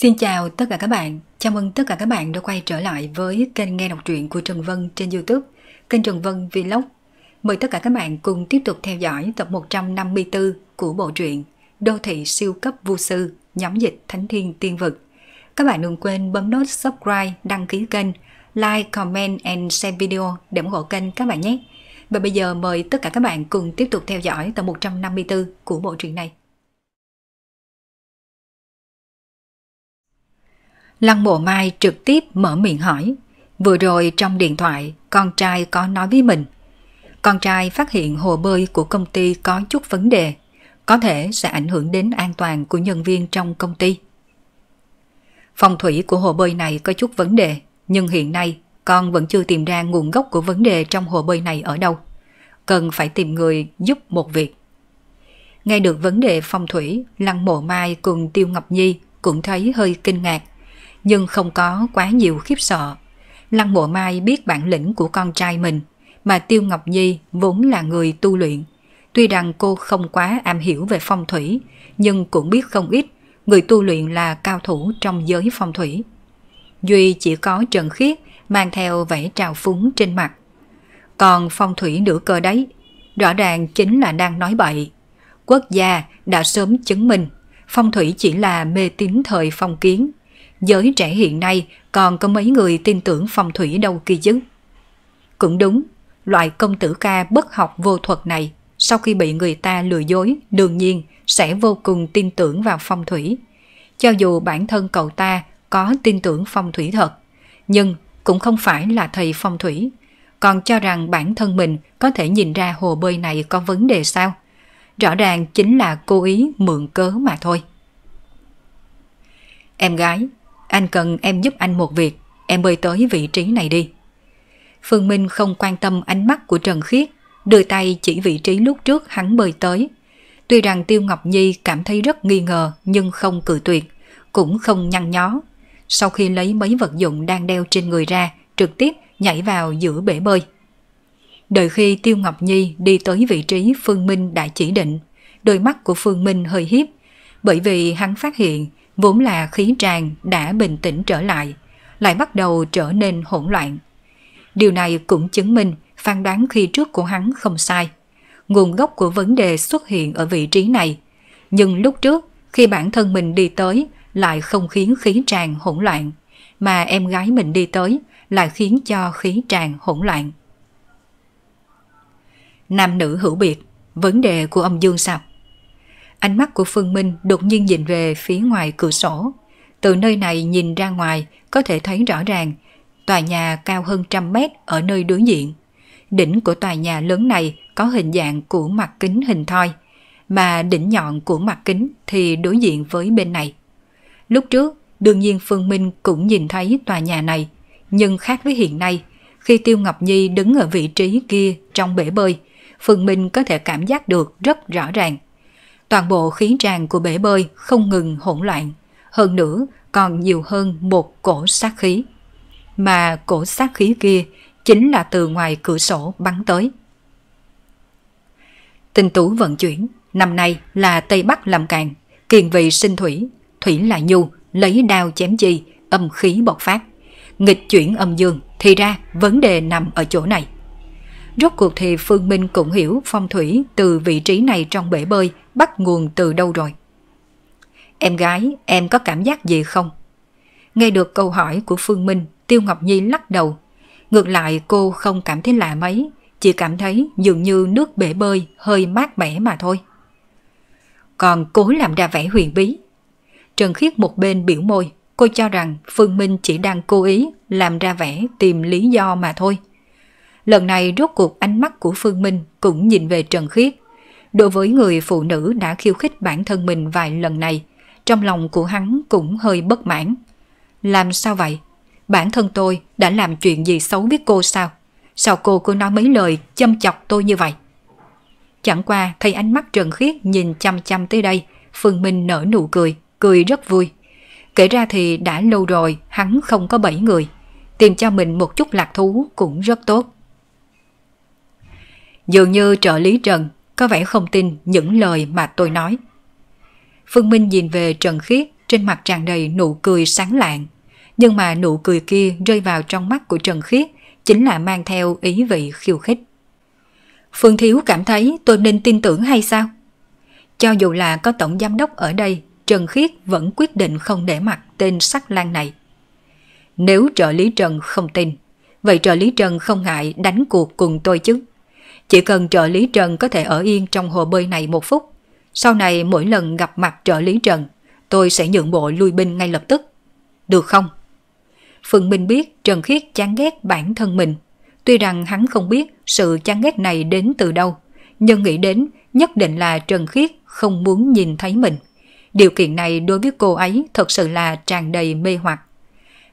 Xin chào tất cả các bạn, chào mừng tất cả các bạn đã quay trở lại với kênh nghe đọc truyện của Trần Vân trên Youtube, kênh Trần Vân Vlog. Mời tất cả các bạn cùng tiếp tục theo dõi tập 154 của bộ truyện Đô thị siêu cấp vô sư, nhóm dịch Thánh Thiên Tiên Vực. Các bạn đừng quên bấm nút subscribe, đăng ký kênh, like, comment and share video để ủng hộ kênh các bạn nhé. Và bây giờ mời tất cả các bạn cùng tiếp tục theo dõi tập 154 của bộ truyện này. Lăng mộ mai trực tiếp mở miệng hỏi. Vừa rồi trong điện thoại, con trai có nói với mình. Con trai phát hiện hồ bơi của công ty có chút vấn đề, có thể sẽ ảnh hưởng đến an toàn của nhân viên trong công ty. phòng thủy của hồ bơi này có chút vấn đề, nhưng hiện nay con vẫn chưa tìm ra nguồn gốc của vấn đề trong hồ bơi này ở đâu. Cần phải tìm người giúp một việc. Nghe được vấn đề phong thủy, Lăng Mộ Mai cùng Tiêu Ngọc Nhi cũng thấy hơi kinh ngạc nhưng không có quá nhiều khiếp sợ. Lăng mộ mai biết bản lĩnh của con trai mình, mà Tiêu Ngọc Nhi vốn là người tu luyện. Tuy rằng cô không quá am hiểu về phong thủy, nhưng cũng biết không ít, người tu luyện là cao thủ trong giới phong thủy. Duy chỉ có trần khiết mang theo vẻ trào phúng trên mặt. Còn phong thủy nửa cơ đấy, rõ ràng chính là đang nói bậy. Quốc gia đã sớm chứng minh phong thủy chỉ là mê tín thời phong kiến, giới trẻ hiện nay còn có mấy người tin tưởng phong thủy đâu kỳ chứ. Cũng đúng, loại công tử ca bất học vô thuật này sau khi bị người ta lừa dối đương nhiên sẽ vô cùng tin tưởng vào phong thủy. Cho dù bản thân cậu ta có tin tưởng phong thủy thật, nhưng cũng không phải là thầy phong thủy, còn cho rằng bản thân mình có thể nhìn ra hồ bơi này có vấn đề sao. Rõ ràng chính là cố ý mượn cớ mà thôi. Em gái, anh cần em giúp anh một việc, em bơi tới vị trí này đi. Phương Minh không quan tâm ánh mắt của Trần Khiết, đưa tay chỉ vị trí lúc trước hắn bơi tới. Tuy rằng Tiêu Ngọc Nhi cảm thấy rất nghi ngờ nhưng không cự tuyệt, cũng không nhăn nhó. Sau khi lấy mấy vật dụng đang đeo trên người ra, trực tiếp nhảy vào giữa bể bơi. Đợi khi Tiêu Ngọc Nhi đi tới vị trí Phương Minh đã chỉ định, đôi mắt của Phương Minh hơi hiếp, bởi vì hắn phát hiện vốn là khí tràn đã bình tĩnh trở lại, lại bắt đầu trở nên hỗn loạn. Điều này cũng chứng minh phán đoán khi trước của hắn không sai. Nguồn gốc của vấn đề xuất hiện ở vị trí này. Nhưng lúc trước, khi bản thân mình đi tới, lại không khiến khí tràn hỗn loạn, mà em gái mình đi tới lại khiến cho khí tràn hỗn loạn. Nam nữ hữu biệt, vấn đề của âm dương sao? Ánh mắt của Phương Minh đột nhiên nhìn về phía ngoài cửa sổ. Từ nơi này nhìn ra ngoài có thể thấy rõ ràng tòa nhà cao hơn trăm mét ở nơi đối diện. Đỉnh của tòa nhà lớn này có hình dạng của mặt kính hình thoi, mà đỉnh nhọn của mặt kính thì đối diện với bên này. Lúc trước, đương nhiên Phương Minh cũng nhìn thấy tòa nhà này, nhưng khác với hiện nay, khi Tiêu Ngọc Nhi đứng ở vị trí kia trong bể bơi, Phương Minh có thể cảm giác được rất rõ ràng – toàn bộ khí tràn của bể bơi không ngừng hỗn loạn, hơn nữa còn nhiều hơn một cổ sát khí. Mà cổ sát khí kia chính là từ ngoài cửa sổ bắn tới. Tình tú vận chuyển, năm nay là Tây Bắc làm càng, kiền vị sinh thủy, thủy là nhu, lấy đao chém chi, âm khí bộc phát. Nghịch chuyển âm dương, thì ra vấn đề nằm ở chỗ này. Rốt cuộc thì Phương Minh cũng hiểu phong thủy từ vị trí này trong bể bơi bắt nguồn từ đâu rồi. Em gái, em có cảm giác gì không? Nghe được câu hỏi của Phương Minh, Tiêu Ngọc Nhi lắc đầu. Ngược lại cô không cảm thấy lạ mấy, chỉ cảm thấy dường như nước bể bơi hơi mát mẻ mà thôi. Còn cố làm ra vẻ huyền bí. Trần Khiết một bên biểu môi, cô cho rằng Phương Minh chỉ đang cố ý làm ra vẻ tìm lý do mà thôi. Lần này rốt cuộc ánh mắt của Phương Minh cũng nhìn về Trần Khiết. Đối với người phụ nữ đã khiêu khích bản thân mình vài lần này, trong lòng của hắn cũng hơi bất mãn. Làm sao vậy? Bản thân tôi đã làm chuyện gì xấu biết cô sao? Sao cô cứ nói mấy lời châm chọc tôi như vậy? Chẳng qua thấy ánh mắt Trần Khiết nhìn chăm chăm tới đây, Phương Minh nở nụ cười, cười rất vui. Kể ra thì đã lâu rồi hắn không có bảy người, tìm cho mình một chút lạc thú cũng rất tốt. Dường như trợ lý Trần có vẻ không tin những lời mà tôi nói. Phương Minh nhìn về Trần Khiết trên mặt tràn đầy nụ cười sáng lạng. Nhưng mà nụ cười kia rơi vào trong mắt của Trần Khiết chính là mang theo ý vị khiêu khích. Phương Thiếu cảm thấy tôi nên tin tưởng hay sao? Cho dù là có tổng giám đốc ở đây, Trần Khiết vẫn quyết định không để mặt tên sắc lan này. Nếu trợ lý Trần không tin, vậy trợ lý Trần không ngại đánh cuộc cùng tôi chứ? Chỉ cần trợ lý Trần có thể ở yên trong hồ bơi này một phút. Sau này mỗi lần gặp mặt trợ lý Trần, tôi sẽ nhượng bộ lui binh ngay lập tức. Được không? phượng Minh biết Trần Khiết chán ghét bản thân mình. Tuy rằng hắn không biết sự chán ghét này đến từ đâu, nhưng nghĩ đến nhất định là Trần Khiết không muốn nhìn thấy mình. Điều kiện này đối với cô ấy thật sự là tràn đầy mê hoặc.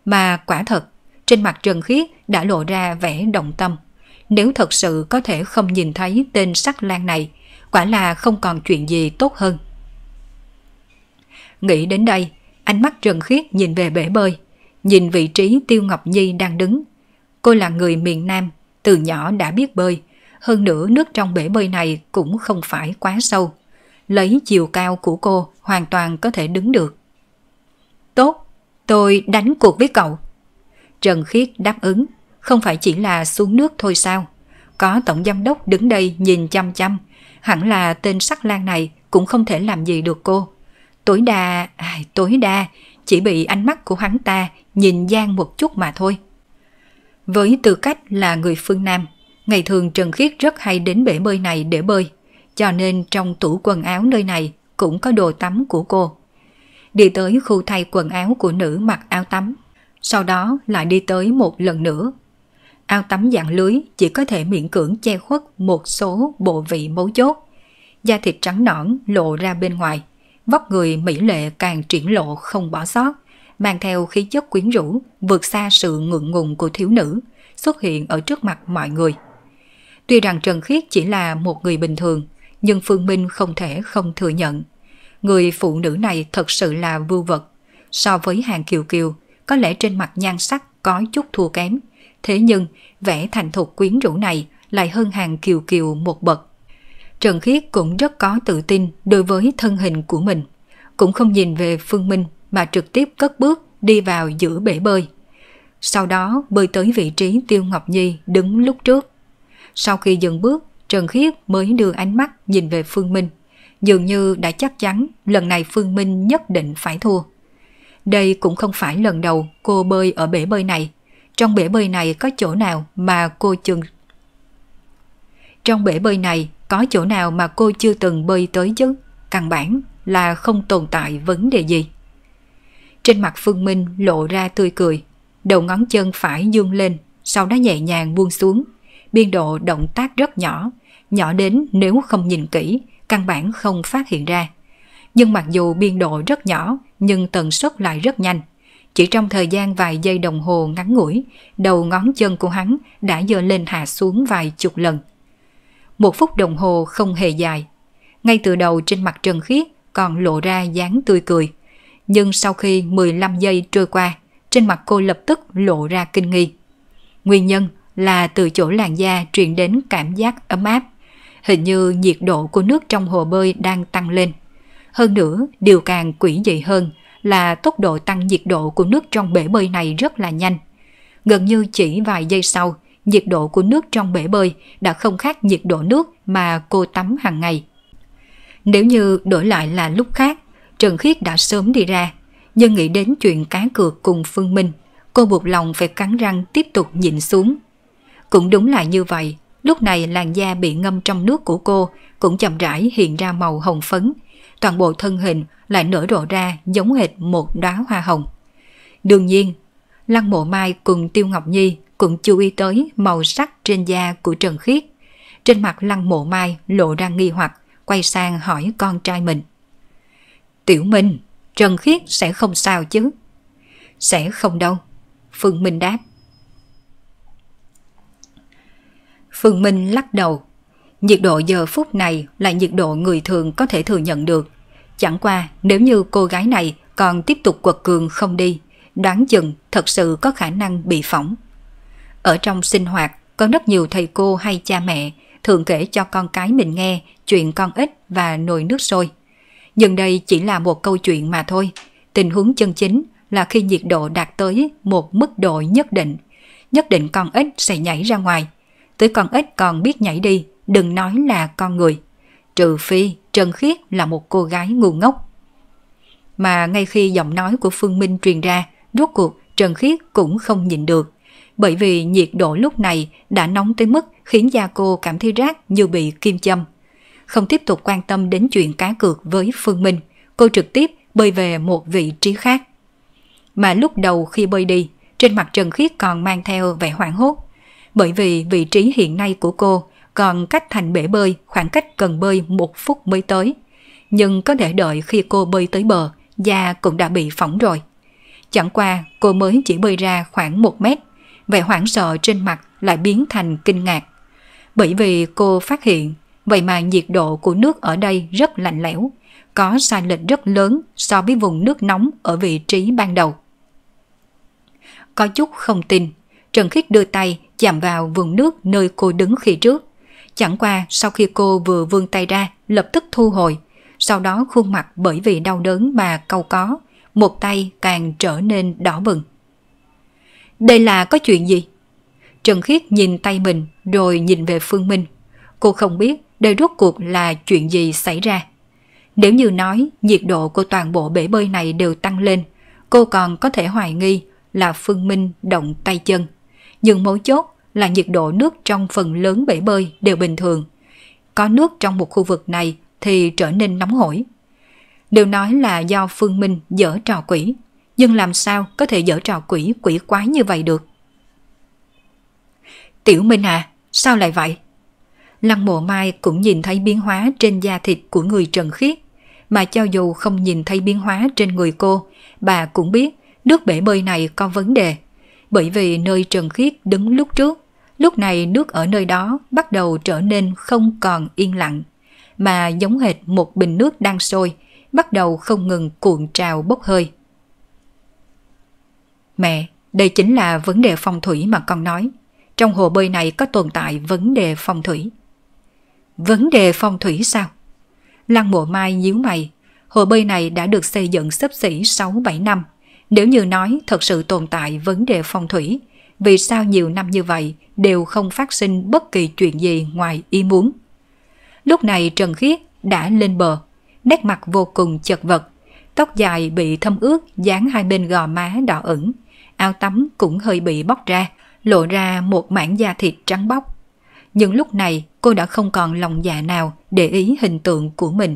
Mà quả thật, trên mặt Trần Khiết đã lộ ra vẻ động tâm. Nếu thật sự có thể không nhìn thấy tên sắc lan này, quả là không còn chuyện gì tốt hơn. Nghĩ đến đây, ánh mắt Trần Khiết nhìn về bể bơi, nhìn vị trí Tiêu Ngọc Nhi đang đứng. Cô là người miền Nam, từ nhỏ đã biết bơi, hơn nữa nước trong bể bơi này cũng không phải quá sâu. Lấy chiều cao của cô hoàn toàn có thể đứng được. Tốt, tôi đánh cuộc với cậu. Trần Khiết đáp ứng không phải chỉ là xuống nước thôi sao? Có tổng giám đốc đứng đây nhìn chăm chăm, hẳn là tên sắc lang này cũng không thể làm gì được cô. Tối đa, à, tối đa, chỉ bị ánh mắt của hắn ta nhìn gian một chút mà thôi. Với tư cách là người phương Nam, ngày thường Trần Khiết rất hay đến bể bơi này để bơi, cho nên trong tủ quần áo nơi này cũng có đồ tắm của cô. Đi tới khu thay quần áo của nữ mặc áo tắm, sau đó lại đi tới một lần nữa Ao tắm dạng lưới chỉ có thể miễn cưỡng che khuất một số bộ vị mấu chốt. Da thịt trắng nõn lộ ra bên ngoài, vóc người mỹ lệ càng triển lộ không bỏ sót, mang theo khí chất quyến rũ, vượt xa sự ngượng ngùng của thiếu nữ, xuất hiện ở trước mặt mọi người. Tuy rằng Trần Khiết chỉ là một người bình thường, nhưng Phương Minh không thể không thừa nhận. Người phụ nữ này thật sự là vưu vật. So với hàng kiều kiều, có lẽ trên mặt nhan sắc có chút thua kém, Thế nhưng, vẻ thành thục quyến rũ này lại hơn hàng kiều kiều một bậc. Trần Khiết cũng rất có tự tin đối với thân hình của mình. Cũng không nhìn về Phương Minh mà trực tiếp cất bước đi vào giữa bể bơi. Sau đó bơi tới vị trí Tiêu Ngọc Nhi đứng lúc trước. Sau khi dừng bước, Trần Khiết mới đưa ánh mắt nhìn về Phương Minh. Dường như đã chắc chắn lần này Phương Minh nhất định phải thua. Đây cũng không phải lần đầu cô bơi ở bể bơi này trong bể bơi này có chỗ nào mà cô chừng trong bể bơi này có chỗ nào mà cô chưa từng bơi tới chứ căn bản là không tồn tại vấn đề gì trên mặt phương minh lộ ra tươi cười đầu ngón chân phải dương lên sau đó nhẹ nhàng buông xuống biên độ động tác rất nhỏ nhỏ đến nếu không nhìn kỹ căn bản không phát hiện ra nhưng mặc dù biên độ rất nhỏ nhưng tần suất lại rất nhanh chỉ trong thời gian vài giây đồng hồ ngắn ngủi, đầu ngón chân của hắn đã dơ lên hạ xuống vài chục lần. Một phút đồng hồ không hề dài. Ngay từ đầu trên mặt Trần Khiết còn lộ ra dáng tươi cười. Nhưng sau khi 15 giây trôi qua, trên mặt cô lập tức lộ ra kinh nghi. Nguyên nhân là từ chỗ làn da truyền đến cảm giác ấm áp. Hình như nhiệt độ của nước trong hồ bơi đang tăng lên. Hơn nữa, điều càng quỷ dị hơn là tốc độ tăng nhiệt độ của nước trong bể bơi này rất là nhanh. Gần như chỉ vài giây sau, nhiệt độ của nước trong bể bơi đã không khác nhiệt độ nước mà cô tắm hàng ngày. Nếu như đổi lại là lúc khác, Trần Khiết đã sớm đi ra, nhưng nghĩ đến chuyện cá cược cùng Phương Minh, cô buộc lòng phải cắn răng tiếp tục nhịn xuống. Cũng đúng là như vậy, lúc này làn da bị ngâm trong nước của cô cũng chậm rãi hiện ra màu hồng phấn, toàn bộ thân hình lại nở rộ ra giống hệt một đóa hoa hồng. Đương nhiên, Lăng Mộ Mai cùng Tiêu Ngọc Nhi cũng chú ý tới màu sắc trên da của Trần Khiết. Trên mặt Lăng Mộ Mai lộ ra nghi hoặc, quay sang hỏi con trai mình. Tiểu Minh, Trần Khiết sẽ không sao chứ? Sẽ không đâu. Phương Minh đáp. Phương Minh lắc đầu. Nhiệt độ giờ phút này là nhiệt độ người thường có thể thừa nhận được Chẳng qua nếu như cô gái này còn tiếp tục quật cường không đi, đoán chừng thật sự có khả năng bị phỏng. Ở trong sinh hoạt có rất nhiều thầy cô hay cha mẹ thường kể cho con cái mình nghe chuyện con ếch và nồi nước sôi. Nhưng đây chỉ là một câu chuyện mà thôi. Tình huống chân chính là khi nhiệt độ đạt tới một mức độ nhất định, nhất định con ếch sẽ nhảy ra ngoài. Tới con ếch còn biết nhảy đi, đừng nói là con người trừ phi Trần Khiết là một cô gái ngu ngốc. Mà ngay khi giọng nói của Phương Minh truyền ra, rốt cuộc Trần Khiết cũng không nhìn được. Bởi vì nhiệt độ lúc này đã nóng tới mức khiến da cô cảm thấy rát như bị kim châm. Không tiếp tục quan tâm đến chuyện cá cược với Phương Minh, cô trực tiếp bơi về một vị trí khác. Mà lúc đầu khi bơi đi, trên mặt Trần Khiết còn mang theo vẻ hoảng hốt. Bởi vì vị trí hiện nay của cô còn cách thành bể bơi khoảng cách cần bơi một phút mới tới. Nhưng có thể đợi khi cô bơi tới bờ, da cũng đã bị phỏng rồi. Chẳng qua cô mới chỉ bơi ra khoảng một mét, vẻ hoảng sợ trên mặt lại biến thành kinh ngạc. Bởi vì cô phát hiện, vậy mà nhiệt độ của nước ở đây rất lạnh lẽo, có sai lệch rất lớn so với vùng nước nóng ở vị trí ban đầu. Có chút không tin, Trần Khích đưa tay chạm vào vùng nước nơi cô đứng khi trước, Chẳng qua sau khi cô vừa vươn tay ra, lập tức thu hồi. Sau đó khuôn mặt bởi vì đau đớn mà cau có, một tay càng trở nên đỏ bừng. Đây là có chuyện gì? Trần Khiết nhìn tay mình rồi nhìn về Phương Minh. Cô không biết đây rốt cuộc là chuyện gì xảy ra. Nếu như nói nhiệt độ của toàn bộ bể bơi này đều tăng lên, cô còn có thể hoài nghi là Phương Minh động tay chân. Nhưng mấu chốt là nhiệt độ nước trong phần lớn bể bơi đều bình thường. Có nước trong một khu vực này thì trở nên nóng hổi. Đều nói là do Phương Minh dở trò quỷ, nhưng làm sao có thể dở trò quỷ quỷ quái như vậy được? Tiểu Minh à, sao lại vậy? Lăng mộ mai cũng nhìn thấy biến hóa trên da thịt của người Trần Khiết, mà cho dù không nhìn thấy biến hóa trên người cô, bà cũng biết nước bể bơi này có vấn đề. Bởi vì nơi Trần Khiết đứng lúc trước Lúc này nước ở nơi đó bắt đầu trở nên không còn yên lặng, mà giống hệt một bình nước đang sôi, bắt đầu không ngừng cuộn trào bốc hơi. Mẹ, đây chính là vấn đề phong thủy mà con nói. Trong hồ bơi này có tồn tại vấn đề phong thủy. Vấn đề phong thủy sao? Lăng mộ mai nhíu mày, hồ bơi này đã được xây dựng sấp xỉ 6-7 năm. Nếu như nói thật sự tồn tại vấn đề phong thủy, vì sao nhiều năm như vậy đều không phát sinh bất kỳ chuyện gì ngoài ý muốn. Lúc này Trần Khiết đã lên bờ, nét mặt vô cùng chật vật, tóc dài bị thâm ướt dán hai bên gò má đỏ ửng, áo tắm cũng hơi bị bóc ra, lộ ra một mảng da thịt trắng bóc. Nhưng lúc này cô đã không còn lòng dạ nào để ý hình tượng của mình,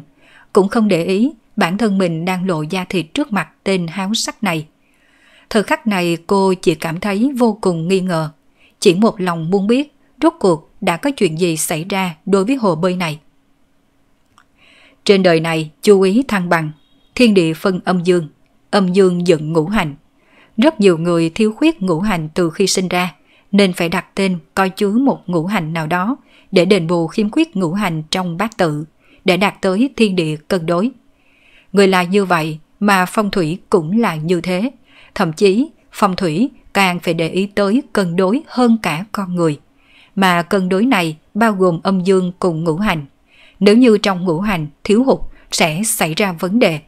cũng không để ý bản thân mình đang lộ da thịt trước mặt tên háo sắc này. Thời khắc này cô chỉ cảm thấy vô cùng nghi ngờ. Chỉ một lòng muốn biết rốt cuộc đã có chuyện gì xảy ra đối với hồ bơi này. Trên đời này chú ý thăng bằng, thiên địa phân âm dương, âm dương dựng ngũ hành. Rất nhiều người thiếu khuyết ngũ hành từ khi sinh ra, nên phải đặt tên coi chứa một ngũ hành nào đó để đền bù khiếm khuyết ngũ hành trong bát tự, để đạt tới thiên địa cân đối. Người là như vậy mà phong thủy cũng là như thế. Thậm chí, phong thủy càng phải để ý tới cân đối hơn cả con người. Mà cân đối này bao gồm âm dương cùng ngũ hành. Nếu như trong ngũ hành thiếu hụt sẽ xảy ra vấn đề.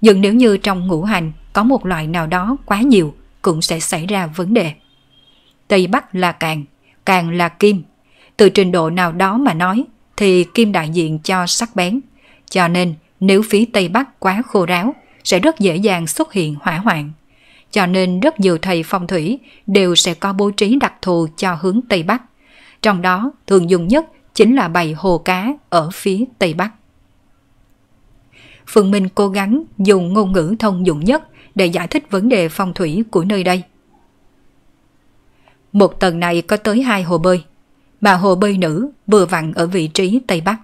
Nhưng nếu như trong ngũ hành có một loại nào đó quá nhiều cũng sẽ xảy ra vấn đề. Tây Bắc là càng, càng là kim. Từ trình độ nào đó mà nói thì kim đại diện cho sắc bén. Cho nên nếu phía Tây Bắc quá khô ráo sẽ rất dễ dàng xuất hiện hỏa hoạn cho nên rất nhiều thầy phong thủy đều sẽ có bố trí đặc thù cho hướng Tây Bắc. Trong đó, thường dùng nhất chính là bày hồ cá ở phía Tây Bắc. Phương Minh cố gắng dùng ngôn ngữ thông dụng nhất để giải thích vấn đề phong thủy của nơi đây. Một tầng này có tới hai hồ bơi, mà hồ bơi nữ vừa vặn ở vị trí Tây Bắc.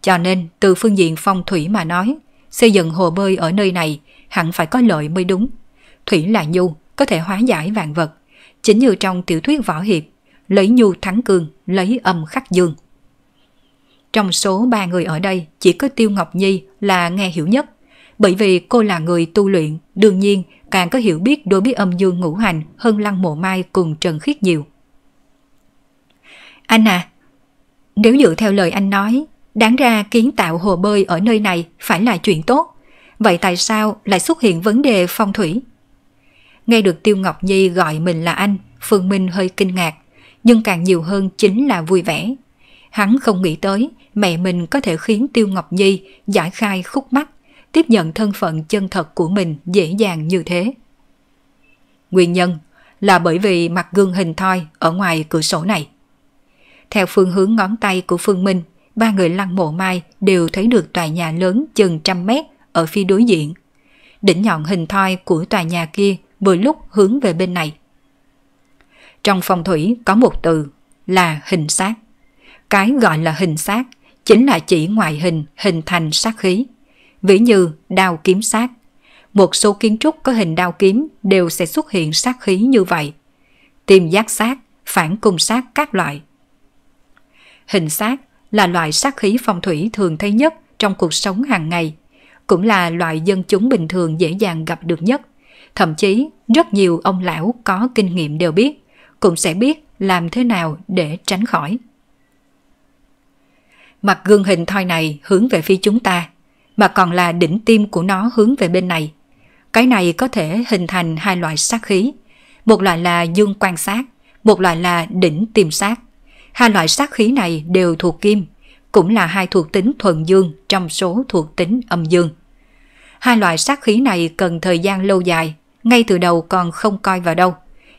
Cho nên, từ phương diện phong thủy mà nói, xây dựng hồ bơi ở nơi này hẳn phải có lợi mới đúng thủy là nhu, có thể hóa giải vạn vật. Chính như trong tiểu thuyết võ hiệp, lấy nhu thắng cường, lấy âm khắc dương. Trong số ba người ở đây, chỉ có Tiêu Ngọc Nhi là nghe hiểu nhất. Bởi vì cô là người tu luyện, đương nhiên càng có hiểu biết đối với âm dương ngũ hành hơn Lăng Mộ Mai cùng Trần Khiết nhiều. Anh à, nếu dựa theo lời anh nói, đáng ra kiến tạo hồ bơi ở nơi này phải là chuyện tốt. Vậy tại sao lại xuất hiện vấn đề phong thủy? Nghe được Tiêu Ngọc Nhi gọi mình là anh, Phương Minh hơi kinh ngạc, nhưng càng nhiều hơn chính là vui vẻ. Hắn không nghĩ tới mẹ mình có thể khiến Tiêu Ngọc Nhi giải khai khúc mắt, tiếp nhận thân phận chân thật của mình dễ dàng như thế. Nguyên nhân là bởi vì mặt gương hình thoi ở ngoài cửa sổ này. Theo phương hướng ngón tay của Phương Minh, ba người lăng mộ mai đều thấy được tòa nhà lớn chừng trăm mét ở phía đối diện. Đỉnh nhọn hình thoi của tòa nhà kia vừa lúc hướng về bên này. Trong phong thủy có một từ là hình sát. Cái gọi là hình sát chính là chỉ ngoại hình hình thành sát khí. Ví như đao kiếm sát. Một số kiến trúc có hình đao kiếm đều sẽ xuất hiện sát khí như vậy. tìm giác sát, phản cung sát các loại. Hình sát là loại sát khí phong thủy thường thấy nhất trong cuộc sống hàng ngày, cũng là loại dân chúng bình thường dễ dàng gặp được nhất. Thậm chí, rất nhiều ông lão có kinh nghiệm đều biết, cũng sẽ biết làm thế nào để tránh khỏi. Mặt gương hình thoi này hướng về phía chúng ta, mà còn là đỉnh tim của nó hướng về bên này. Cái này có thể hình thành hai loại sát khí, một loại là dương quan sát, một loại là đỉnh tim sát. Hai loại sát khí này đều thuộc kim, cũng là hai thuộc tính thuần dương trong số thuộc tính âm dương. Hai loại sát khí này cần thời gian lâu dài ngay từ đầu còn không coi vào đâu.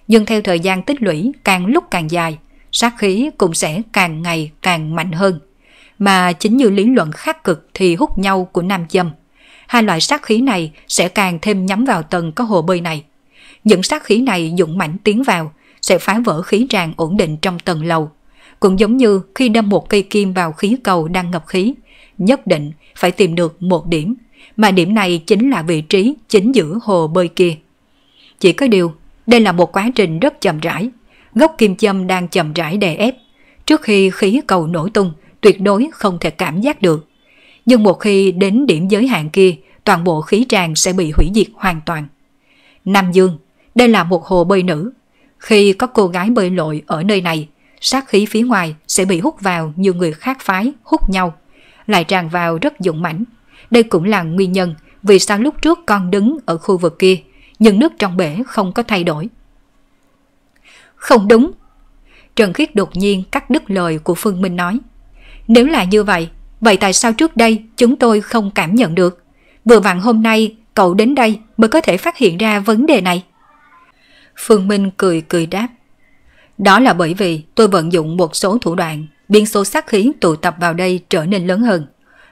Nhưng theo thời gian tích lũy càng lúc càng dài, sát khí cũng sẽ càng ngày càng mạnh hơn. Mà chính như lý luận khắc cực thì hút nhau của nam châm. Hai loại sát khí này sẽ càng thêm nhắm vào tầng có hồ bơi này. Những sát khí này dụng mạnh tiến vào sẽ phá vỡ khí tràn ổn định trong tầng lầu. Cũng giống như khi đâm một cây kim vào khí cầu đang ngập khí, nhất định phải tìm được một điểm, mà điểm này chính là vị trí chính giữa hồ bơi kia. Chỉ có điều, đây là một quá trình rất chậm rãi. Gốc kim châm đang chậm rãi đè ép. Trước khi khí cầu nổ tung, tuyệt đối không thể cảm giác được. Nhưng một khi đến điểm giới hạn kia, toàn bộ khí tràng sẽ bị hủy diệt hoàn toàn. Nam Dương, đây là một hồ bơi nữ. Khi có cô gái bơi lội ở nơi này, sát khí phía ngoài sẽ bị hút vào như người khác phái hút nhau, lại tràn vào rất dũng mãnh. Đây cũng là nguyên nhân vì sao lúc trước con đứng ở khu vực kia nhưng nước trong bể không có thay đổi. Không đúng. Trần Khiết đột nhiên cắt đứt lời của Phương Minh nói. Nếu là như vậy, vậy tại sao trước đây chúng tôi không cảm nhận được? Vừa vặn hôm nay cậu đến đây mới có thể phát hiện ra vấn đề này. Phương Minh cười cười đáp. Đó là bởi vì tôi vận dụng một số thủ đoạn, biên số sát khí tụ tập vào đây trở nên lớn hơn.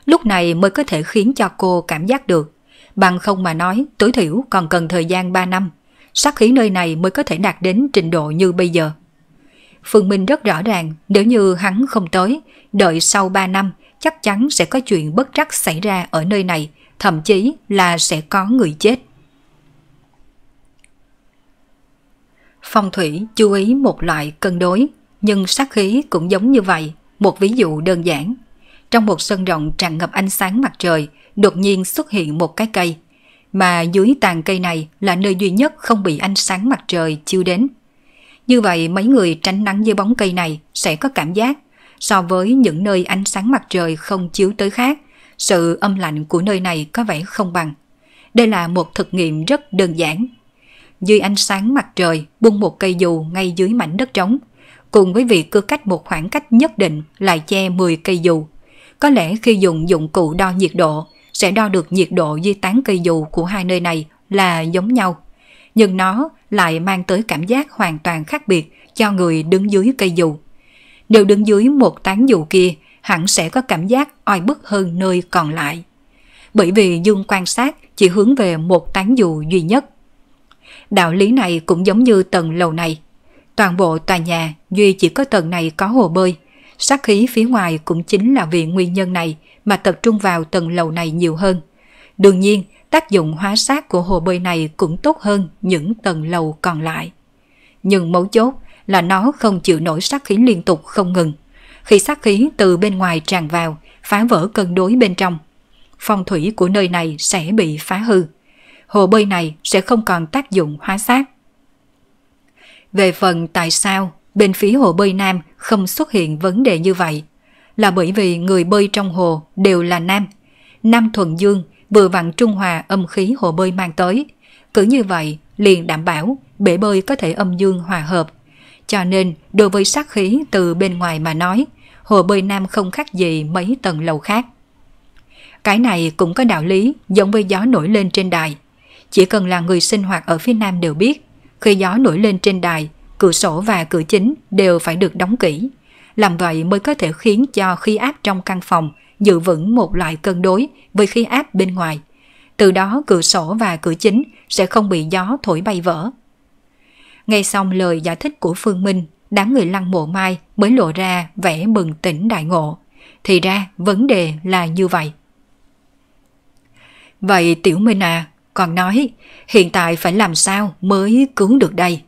Lúc này mới có thể khiến cho cô cảm giác được Bằng không mà nói, tối thiểu còn cần thời gian 3 năm. Sát khí nơi này mới có thể đạt đến trình độ như bây giờ. Phương Minh rất rõ ràng, nếu như hắn không tới, đợi sau 3 năm, chắc chắn sẽ có chuyện bất trắc xảy ra ở nơi này, thậm chí là sẽ có người chết. Phong thủy chú ý một loại cân đối, nhưng sát khí cũng giống như vậy, một ví dụ đơn giản trong một sân rộng tràn ngập ánh sáng mặt trời, đột nhiên xuất hiện một cái cây. Mà dưới tàn cây này là nơi duy nhất không bị ánh sáng mặt trời chiếu đến. Như vậy mấy người tránh nắng dưới bóng cây này sẽ có cảm giác so với những nơi ánh sáng mặt trời không chiếu tới khác, sự âm lạnh của nơi này có vẻ không bằng. Đây là một thực nghiệm rất đơn giản. Dưới ánh sáng mặt trời buông một cây dù ngay dưới mảnh đất trống, cùng với việc cưa cách một khoảng cách nhất định lại che 10 cây dù có lẽ khi dùng dụng cụ đo nhiệt độ, sẽ đo được nhiệt độ di tán cây dù của hai nơi này là giống nhau. Nhưng nó lại mang tới cảm giác hoàn toàn khác biệt cho người đứng dưới cây dù. Nếu đứng dưới một tán dù kia, hẳn sẽ có cảm giác oi bức hơn nơi còn lại. Bởi vì Dương quan sát chỉ hướng về một tán dù duy nhất. Đạo lý này cũng giống như tầng lầu này. Toàn bộ tòa nhà duy chỉ có tầng này có hồ bơi, sát khí phía ngoài cũng chính là vì nguyên nhân này mà tập trung vào tầng lầu này nhiều hơn. Đương nhiên, tác dụng hóa sát của hồ bơi này cũng tốt hơn những tầng lầu còn lại. Nhưng mấu chốt là nó không chịu nổi sát khí liên tục không ngừng. Khi sát khí từ bên ngoài tràn vào, phá vỡ cân đối bên trong. Phong thủy của nơi này sẽ bị phá hư. Hồ bơi này sẽ không còn tác dụng hóa sát. Về phần tại sao bên phía hồ bơi nam không xuất hiện vấn đề như vậy là bởi vì người bơi trong hồ đều là nam. Nam thuần dương vừa vặn trung hòa âm khí hồ bơi mang tới. Cứ như vậy liền đảm bảo bể bơi có thể âm dương hòa hợp. Cho nên đối với sát khí từ bên ngoài mà nói, hồ bơi nam không khác gì mấy tầng lầu khác. Cái này cũng có đạo lý giống với gió nổi lên trên đài. Chỉ cần là người sinh hoạt ở phía nam đều biết, khi gió nổi lên trên đài cửa sổ và cửa chính đều phải được đóng kỹ. Làm vậy mới có thể khiến cho khí áp trong căn phòng giữ vững một loại cân đối với khí áp bên ngoài. Từ đó cửa sổ và cửa chính sẽ không bị gió thổi bay vỡ. Nghe xong lời giải thích của Phương Minh, đám người lăng mộ mai mới lộ ra vẻ mừng tỉnh đại ngộ. Thì ra vấn đề là như vậy. Vậy Tiểu Minh à, còn nói hiện tại phải làm sao mới cứu được đây?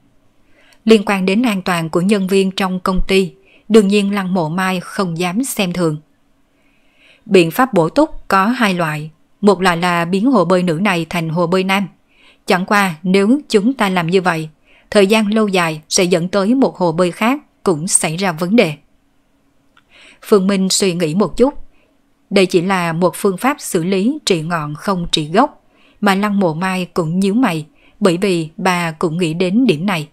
liên quan đến an toàn của nhân viên trong công ty, đương nhiên Lăng Mộ Mai không dám xem thường. Biện pháp bổ túc có hai loại, một loại là biến hồ bơi nữ này thành hồ bơi nam. Chẳng qua nếu chúng ta làm như vậy, thời gian lâu dài sẽ dẫn tới một hồ bơi khác cũng xảy ra vấn đề. Phương Minh suy nghĩ một chút. Đây chỉ là một phương pháp xử lý trị ngọn không trị gốc, mà Lăng Mộ Mai cũng nhíu mày, bởi vì bà cũng nghĩ đến điểm này.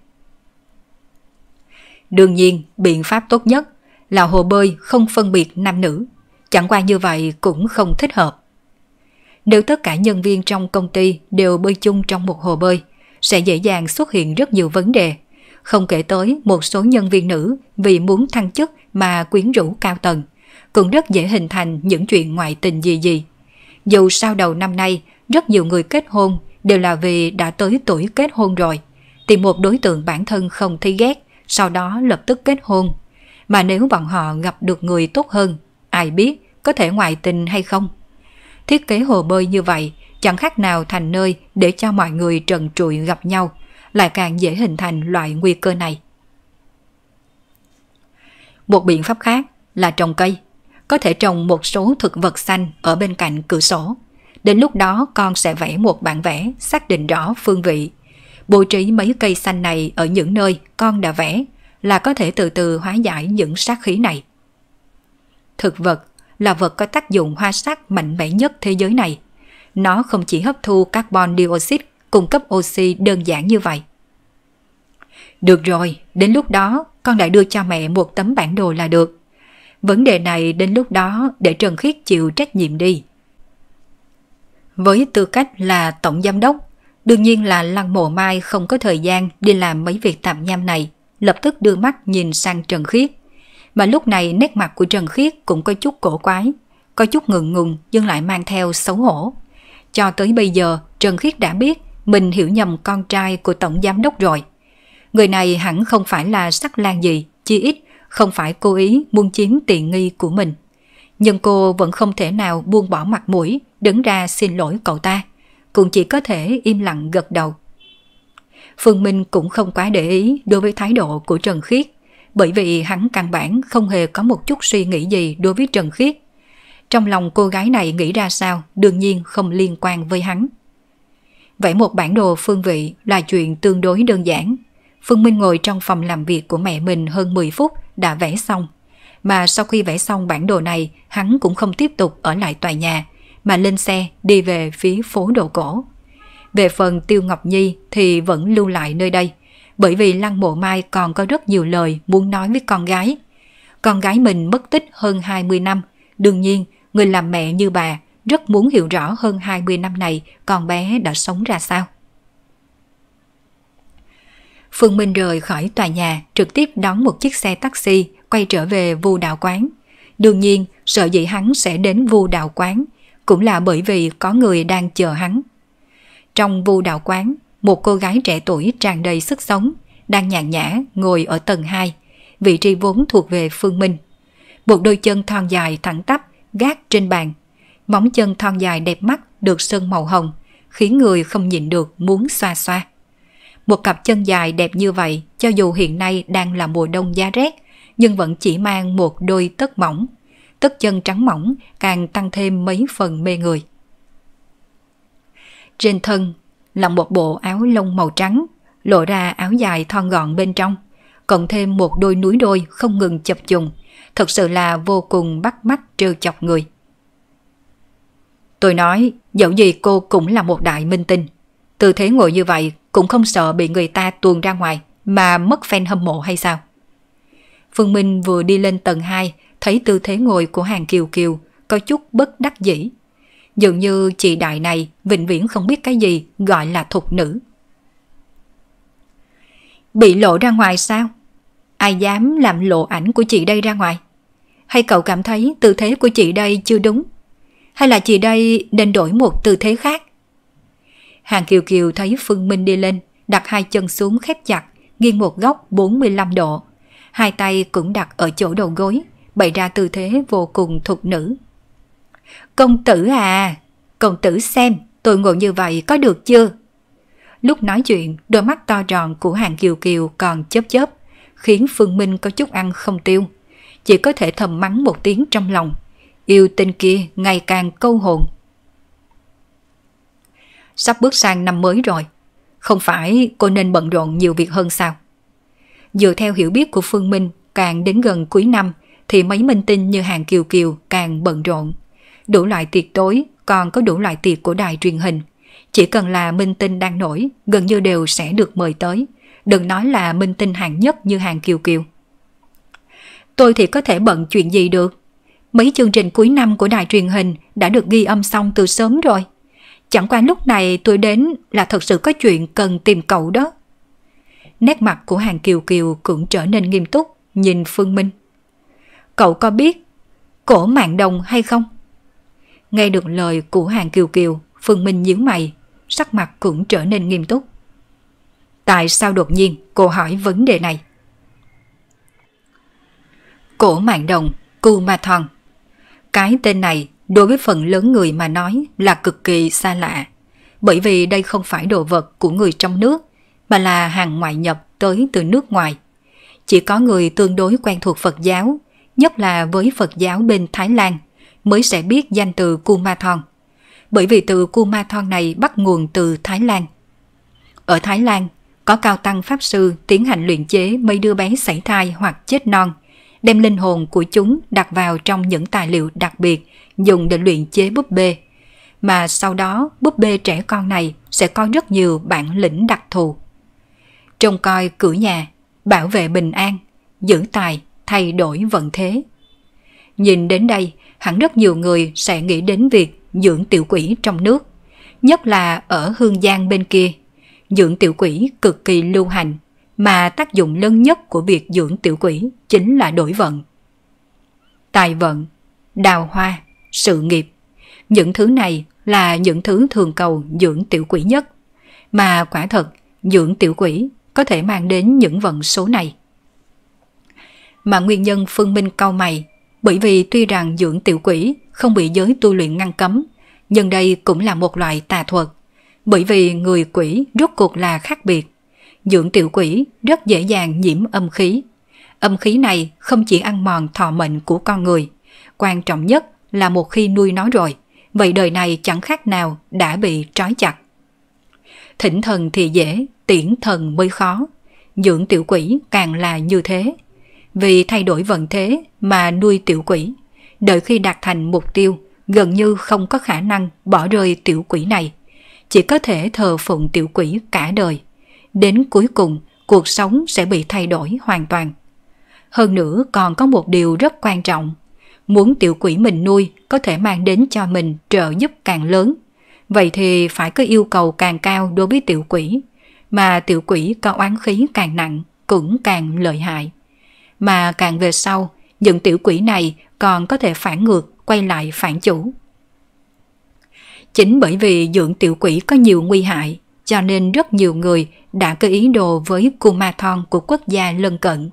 Đương nhiên, biện pháp tốt nhất là hồ bơi không phân biệt nam nữ. Chẳng qua như vậy cũng không thích hợp. Nếu tất cả nhân viên trong công ty đều bơi chung trong một hồ bơi, sẽ dễ dàng xuất hiện rất nhiều vấn đề. Không kể tới một số nhân viên nữ vì muốn thăng chức mà quyến rũ cao tầng, cũng rất dễ hình thành những chuyện ngoại tình gì gì. Dù sau đầu năm nay, rất nhiều người kết hôn đều là vì đã tới tuổi kết hôn rồi, tìm một đối tượng bản thân không thấy ghét sau đó lập tức kết hôn. Mà nếu bọn họ gặp được người tốt hơn, ai biết có thể ngoại tình hay không? Thiết kế hồ bơi như vậy chẳng khác nào thành nơi để cho mọi người trần trụi gặp nhau, lại càng dễ hình thành loại nguy cơ này. Một biện pháp khác là trồng cây. Có thể trồng một số thực vật xanh ở bên cạnh cửa sổ. Đến lúc đó con sẽ vẽ một bản vẽ xác định rõ phương vị Bố trí mấy cây xanh này ở những nơi con đã vẽ là có thể từ từ hóa giải những sát khí này. Thực vật là vật có tác dụng hoa sắc mạnh mẽ nhất thế giới này. Nó không chỉ hấp thu carbon dioxide cung cấp oxy đơn giản như vậy. Được rồi, đến lúc đó con lại đưa cho mẹ một tấm bản đồ là được. Vấn đề này đến lúc đó để Trần Khiết chịu trách nhiệm đi. Với tư cách là tổng giám đốc Đương nhiên là Lăng Mộ Mai không có thời gian đi làm mấy việc tạm nham này, lập tức đưa mắt nhìn sang Trần Khiết. Mà lúc này nét mặt của Trần Khiết cũng có chút cổ quái, có chút ngượng ngùng nhưng lại mang theo xấu hổ. Cho tới bây giờ, Trần Khiết đã biết mình hiểu nhầm con trai của Tổng Giám Đốc rồi. Người này hẳn không phải là sắc lan gì, chi ít không phải cố ý muốn chiếm tiện nghi của mình. Nhưng cô vẫn không thể nào buông bỏ mặt mũi, đứng ra xin lỗi cậu ta cũng chỉ có thể im lặng gật đầu. Phương Minh cũng không quá để ý đối với thái độ của Trần Khiết, bởi vì hắn căn bản không hề có một chút suy nghĩ gì đối với Trần Khiết. Trong lòng cô gái này nghĩ ra sao đương nhiên không liên quan với hắn. Vẽ một bản đồ phương vị là chuyện tương đối đơn giản. Phương Minh ngồi trong phòng làm việc của mẹ mình hơn 10 phút đã vẽ xong. Mà sau khi vẽ xong bản đồ này, hắn cũng không tiếp tục ở lại tòa nhà, mà lên xe đi về phía phố đồ cổ. Về phần Tiêu Ngọc Nhi thì vẫn lưu lại nơi đây, bởi vì Lăng Mộ Mai còn có rất nhiều lời muốn nói với con gái. Con gái mình mất tích hơn 20 năm, đương nhiên người làm mẹ như bà rất muốn hiểu rõ hơn 20 năm này con bé đã sống ra sao. Phương Minh rời khỏi tòa nhà, trực tiếp đón một chiếc xe taxi, quay trở về vu đạo quán. Đương nhiên, sợ dĩ hắn sẽ đến vu đạo quán, cũng là bởi vì có người đang chờ hắn. Trong vu đạo quán, một cô gái trẻ tuổi tràn đầy sức sống, đang nhàn nhã ngồi ở tầng 2, vị trí vốn thuộc về Phương Minh. Một đôi chân thon dài thẳng tắp gác trên bàn, móng chân thon dài đẹp mắt được sơn màu hồng, khiến người không nhìn được muốn xoa xoa. Một cặp chân dài đẹp như vậy, cho dù hiện nay đang là mùa đông giá rét, nhưng vẫn chỉ mang một đôi tất mỏng tất chân trắng mỏng càng tăng thêm mấy phần mê người. Trên thân là một bộ áo lông màu trắng, lộ ra áo dài thon gọn bên trong, cộng thêm một đôi núi đôi không ngừng chập trùng, thật sự là vô cùng bắt mắt trêu chọc người. Tôi nói, dẫu gì cô cũng là một đại minh tinh. Tư thế ngồi như vậy cũng không sợ bị người ta tuồn ra ngoài mà mất fan hâm mộ hay sao? Phương Minh vừa đi lên tầng 2 thấy tư thế ngồi của hàng kiều kiều có chút bất đắc dĩ. Dường như chị đại này vĩnh viễn không biết cái gì gọi là thục nữ. Bị lộ ra ngoài sao? Ai dám làm lộ ảnh của chị đây ra ngoài? Hay cậu cảm thấy tư thế của chị đây chưa đúng? Hay là chị đây nên đổi một tư thế khác? Hàng Kiều Kiều thấy Phương Minh đi lên, đặt hai chân xuống khép chặt, nghiêng một góc 45 độ. Hai tay cũng đặt ở chỗ đầu gối, bày ra tư thế vô cùng thục nữ. Công tử à, công tử xem, tôi ngồi như vậy có được chưa? Lúc nói chuyện, đôi mắt to tròn của hàng kiều kiều còn chớp chớp, khiến Phương Minh có chút ăn không tiêu. Chỉ có thể thầm mắng một tiếng trong lòng. Yêu tinh kia ngày càng câu hồn. Sắp bước sang năm mới rồi, không phải cô nên bận rộn nhiều việc hơn sao? Dựa theo hiểu biết của Phương Minh, càng đến gần cuối năm, thì mấy minh tinh như hàng Kiều Kiều càng bận rộn. Đủ loại tiệc tối, còn có đủ loại tiệc của đài truyền hình. Chỉ cần là minh tinh đang nổi, gần như đều sẽ được mời tới. Đừng nói là minh tinh hạng nhất như hàng Kiều Kiều. Tôi thì có thể bận chuyện gì được. Mấy chương trình cuối năm của đài truyền hình đã được ghi âm xong từ sớm rồi. Chẳng qua lúc này tôi đến là thật sự có chuyện cần tìm cậu đó. Nét mặt của hàng Kiều Kiều cũng trở nên nghiêm túc, nhìn Phương Minh. Cậu có biết cổ mạng đồng hay không? Nghe được lời của hàng kiều kiều, Phương Minh nhíu mày, sắc mặt cũng trở nên nghiêm túc. Tại sao đột nhiên cô hỏi vấn đề này? Cổ mạng đồng, Cù Ma thần Cái tên này đối với phần lớn người mà nói là cực kỳ xa lạ, bởi vì đây không phải đồ vật của người trong nước, mà là hàng ngoại nhập tới từ nước ngoài. Chỉ có người tương đối quen thuộc Phật giáo nhất là với Phật giáo bên Thái Lan, mới sẽ biết danh từ Kumathon. Bởi vì từ Kumathon này bắt nguồn từ Thái Lan. Ở Thái Lan, có cao tăng pháp sư tiến hành luyện chế mấy đứa bé sảy thai hoặc chết non, đem linh hồn của chúng đặt vào trong những tài liệu đặc biệt dùng để luyện chế búp bê. Mà sau đó, búp bê trẻ con này sẽ có rất nhiều bản lĩnh đặc thù. Trông coi cửa nhà, bảo vệ bình an, giữ tài, thay đổi vận thế. Nhìn đến đây, hẳn rất nhiều người sẽ nghĩ đến việc dưỡng tiểu quỷ trong nước, nhất là ở Hương Giang bên kia. Dưỡng tiểu quỷ cực kỳ lưu hành, mà tác dụng lớn nhất của việc dưỡng tiểu quỷ chính là đổi vận. Tài vận, đào hoa, sự nghiệp, những thứ này là những thứ thường cầu dưỡng tiểu quỷ nhất, mà quả thật dưỡng tiểu quỷ có thể mang đến những vận số này mà nguyên nhân Phương Minh cau mày, bởi vì tuy rằng dưỡng tiểu quỷ không bị giới tu luyện ngăn cấm, nhưng đây cũng là một loại tà thuật, bởi vì người quỷ rốt cuộc là khác biệt. Dưỡng tiểu quỷ rất dễ dàng nhiễm âm khí. Âm khí này không chỉ ăn mòn thọ mệnh của con người, quan trọng nhất là một khi nuôi nó rồi, vậy đời này chẳng khác nào đã bị trói chặt. Thỉnh thần thì dễ, tiễn thần mới khó. Dưỡng tiểu quỷ càng là như thế vì thay đổi vận thế mà nuôi tiểu quỷ. Đợi khi đạt thành mục tiêu, gần như không có khả năng bỏ rơi tiểu quỷ này. Chỉ có thể thờ phụng tiểu quỷ cả đời. Đến cuối cùng, cuộc sống sẽ bị thay đổi hoàn toàn. Hơn nữa còn có một điều rất quan trọng. Muốn tiểu quỷ mình nuôi có thể mang đến cho mình trợ giúp càng lớn. Vậy thì phải có yêu cầu càng cao đối với tiểu quỷ, mà tiểu quỷ có oán khí càng nặng cũng càng lợi hại mà càng về sau, những tiểu quỷ này còn có thể phản ngược quay lại phản chủ. Chính bởi vì dưỡng tiểu quỷ có nhiều nguy hại, cho nên rất nhiều người đã cơ ý đồ với Kumathon của quốc gia lân cận.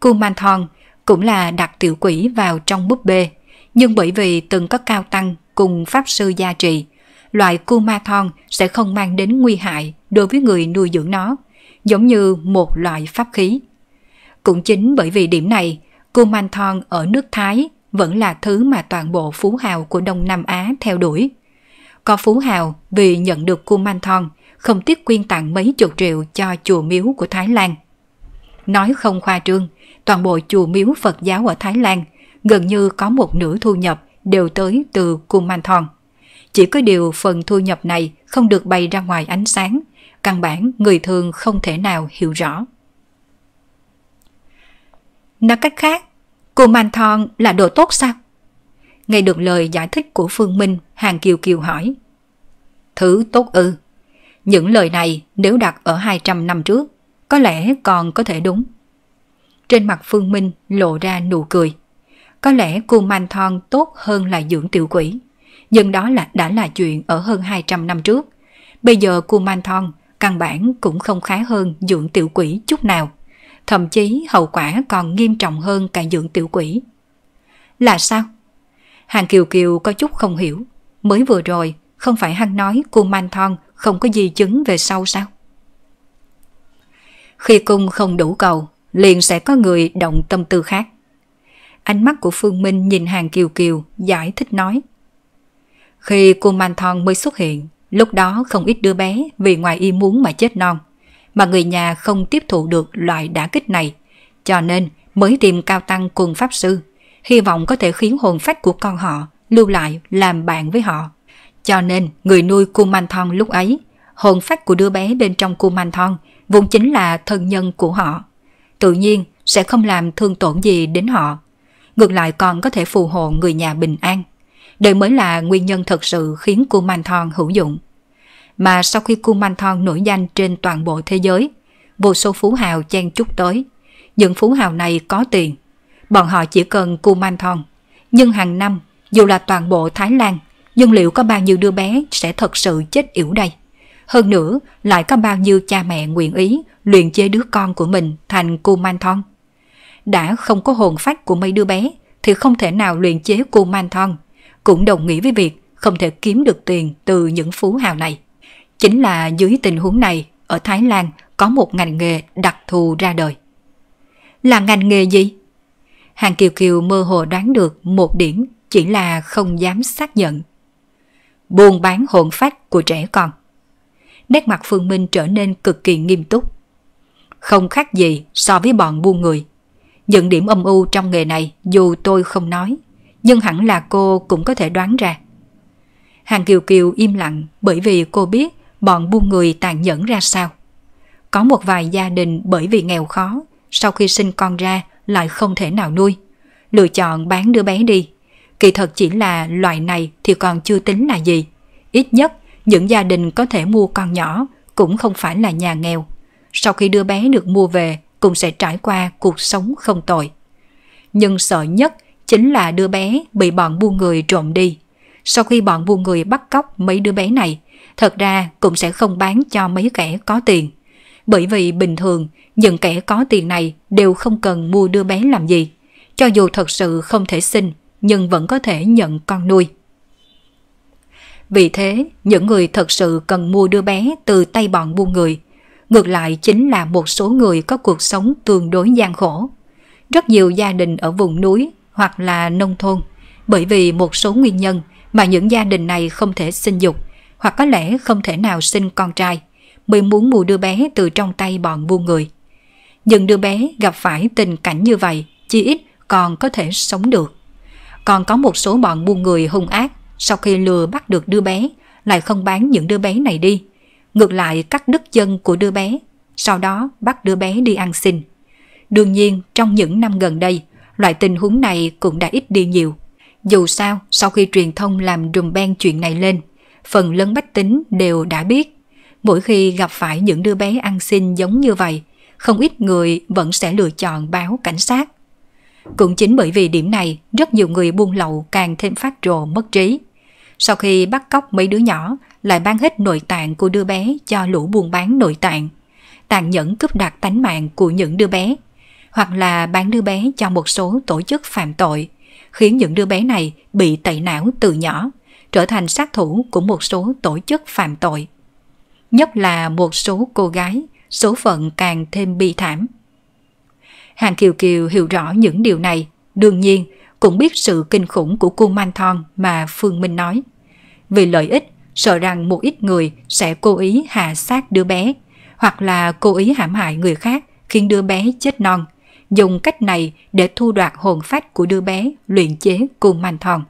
Kumathon cũng là đặt tiểu quỷ vào trong búp bê, nhưng bởi vì từng có cao tăng cùng pháp sư gia trì, loại Kumathon sẽ không mang đến nguy hại đối với người nuôi dưỡng nó, giống như một loại pháp khí. Cũng chính bởi vì điểm này, Kumanthon ở nước Thái vẫn là thứ mà toàn bộ phú hào của Đông Nam Á theo đuổi. Có phú hào vì nhận được Kumanthon không tiếc quyên tặng mấy chục triệu cho chùa miếu của Thái Lan. Nói không khoa trương, toàn bộ chùa miếu Phật giáo ở Thái Lan gần như có một nửa thu nhập đều tới từ Kumanthon. Chỉ có điều phần thu nhập này không được bày ra ngoài ánh sáng, căn bản người thường không thể nào hiểu rõ. Nói cách khác, cô Man Thon là đồ tốt sao? Nghe được lời giải thích của Phương Minh, Hàng Kiều Kiều hỏi. Thứ tốt ư. Những lời này nếu đặt ở 200 năm trước, có lẽ còn có thể đúng. Trên mặt Phương Minh lộ ra nụ cười. Có lẽ cô Man Thon tốt hơn là dưỡng tiểu quỷ. Nhưng đó là đã là chuyện ở hơn 200 năm trước. Bây giờ cô Man Thon căn bản cũng không khá hơn dưỡng tiểu quỷ chút nào thậm chí hậu quả còn nghiêm trọng hơn cả dưỡng tiểu quỷ. Là sao? Hàng Kiều Kiều có chút không hiểu, mới vừa rồi không phải hắn nói cô Man Thon không có gì chứng về sau sao? Khi cung không đủ cầu, liền sẽ có người động tâm tư khác. Ánh mắt của Phương Minh nhìn Hàng Kiều Kiều giải thích nói. Khi cô Man Thon mới xuất hiện, lúc đó không ít đứa bé vì ngoài y muốn mà chết non mà người nhà không tiếp thụ được loại đả kích này, cho nên mới tìm cao tăng cùng pháp sư, hy vọng có thể khiến hồn phách của con họ lưu lại làm bạn với họ. Cho nên người nuôi Kumanthon lúc ấy, hồn phách của đứa bé bên trong Kumanthon vốn chính là thân nhân của họ. Tự nhiên sẽ không làm thương tổn gì đến họ. Ngược lại còn có thể phù hộ người nhà bình an. Đây mới là nguyên nhân thật sự khiến Kumanthon hữu dụng mà sau khi Kuman Thon nổi danh trên toàn bộ thế giới, vô số phú hào chen chúc tới. Những phú hào này có tiền, bọn họ chỉ cần Kuman Thon. Nhưng hàng năm, dù là toàn bộ Thái Lan, nhưng liệu có bao nhiêu đứa bé sẽ thật sự chết yểu đây? Hơn nữa, lại có bao nhiêu cha mẹ nguyện ý luyện chế đứa con của mình thành Kuman Thon? Đã không có hồn phách của mấy đứa bé, thì không thể nào luyện chế Kuman Thon. Cũng đồng nghĩa với việc không thể kiếm được tiền từ những phú hào này. Chính là dưới tình huống này, ở Thái Lan có một ngành nghề đặc thù ra đời. Là ngành nghề gì? Hàng Kiều Kiều mơ hồ đoán được một điểm chỉ là không dám xác nhận. Buôn bán hồn phách của trẻ con. Nét mặt Phương Minh trở nên cực kỳ nghiêm túc. Không khác gì so với bọn buôn người. Những điểm âm u trong nghề này dù tôi không nói, nhưng hẳn là cô cũng có thể đoán ra. Hàng Kiều Kiều im lặng bởi vì cô biết bọn buôn người tàn nhẫn ra sao. Có một vài gia đình bởi vì nghèo khó, sau khi sinh con ra lại không thể nào nuôi, lựa chọn bán đứa bé đi. Kỳ thật chỉ là loại này thì còn chưa tính là gì. Ít nhất, những gia đình có thể mua con nhỏ cũng không phải là nhà nghèo. Sau khi đưa bé được mua về cũng sẽ trải qua cuộc sống không tồi. Nhưng sợ nhất chính là đứa bé bị bọn buôn người trộm đi. Sau khi bọn buôn người bắt cóc mấy đứa bé này, thật ra cũng sẽ không bán cho mấy kẻ có tiền. Bởi vì bình thường, những kẻ có tiền này đều không cần mua đứa bé làm gì. Cho dù thật sự không thể sinh, nhưng vẫn có thể nhận con nuôi. Vì thế, những người thật sự cần mua đứa bé từ tay bọn buôn người, ngược lại chính là một số người có cuộc sống tương đối gian khổ. Rất nhiều gia đình ở vùng núi hoặc là nông thôn, bởi vì một số nguyên nhân mà những gia đình này không thể sinh dục, hoặc có lẽ không thể nào sinh con trai, mới muốn mù đứa bé từ trong tay bọn buôn người. Dần đứa bé gặp phải tình cảnh như vậy, chỉ ít còn có thể sống được. Còn có một số bọn buôn người hung ác, sau khi lừa bắt được đứa bé, lại không bán những đứa bé này đi. Ngược lại cắt đứt chân của đứa bé, sau đó bắt đứa bé đi ăn xin. Đương nhiên, trong những năm gần đây, loại tình huống này cũng đã ít đi nhiều. Dù sao, sau khi truyền thông làm rùm beng chuyện này lên, phần lớn bách tính đều đã biết. Mỗi khi gặp phải những đứa bé ăn xin giống như vậy, không ít người vẫn sẽ lựa chọn báo cảnh sát. Cũng chính bởi vì điểm này, rất nhiều người buôn lậu càng thêm phát rồ mất trí. Sau khi bắt cóc mấy đứa nhỏ, lại bán hết nội tạng của đứa bé cho lũ buôn bán nội tạng. Tàn nhẫn cướp đoạt tánh mạng của những đứa bé, hoặc là bán đứa bé cho một số tổ chức phạm tội, khiến những đứa bé này bị tẩy não từ nhỏ trở thành sát thủ của một số tổ chức phạm tội. Nhất là một số cô gái, số phận càng thêm bi thảm. Hàng Kiều Kiều hiểu rõ những điều này, đương nhiên cũng biết sự kinh khủng của cô man thon mà Phương Minh nói. Vì lợi ích, sợ rằng một ít người sẽ cố ý hạ sát đứa bé, hoặc là cố ý hãm hại người khác khiến đứa bé chết non dùng cách này để thu đoạt hồn phách của đứa bé luyện chế cô manh thòn.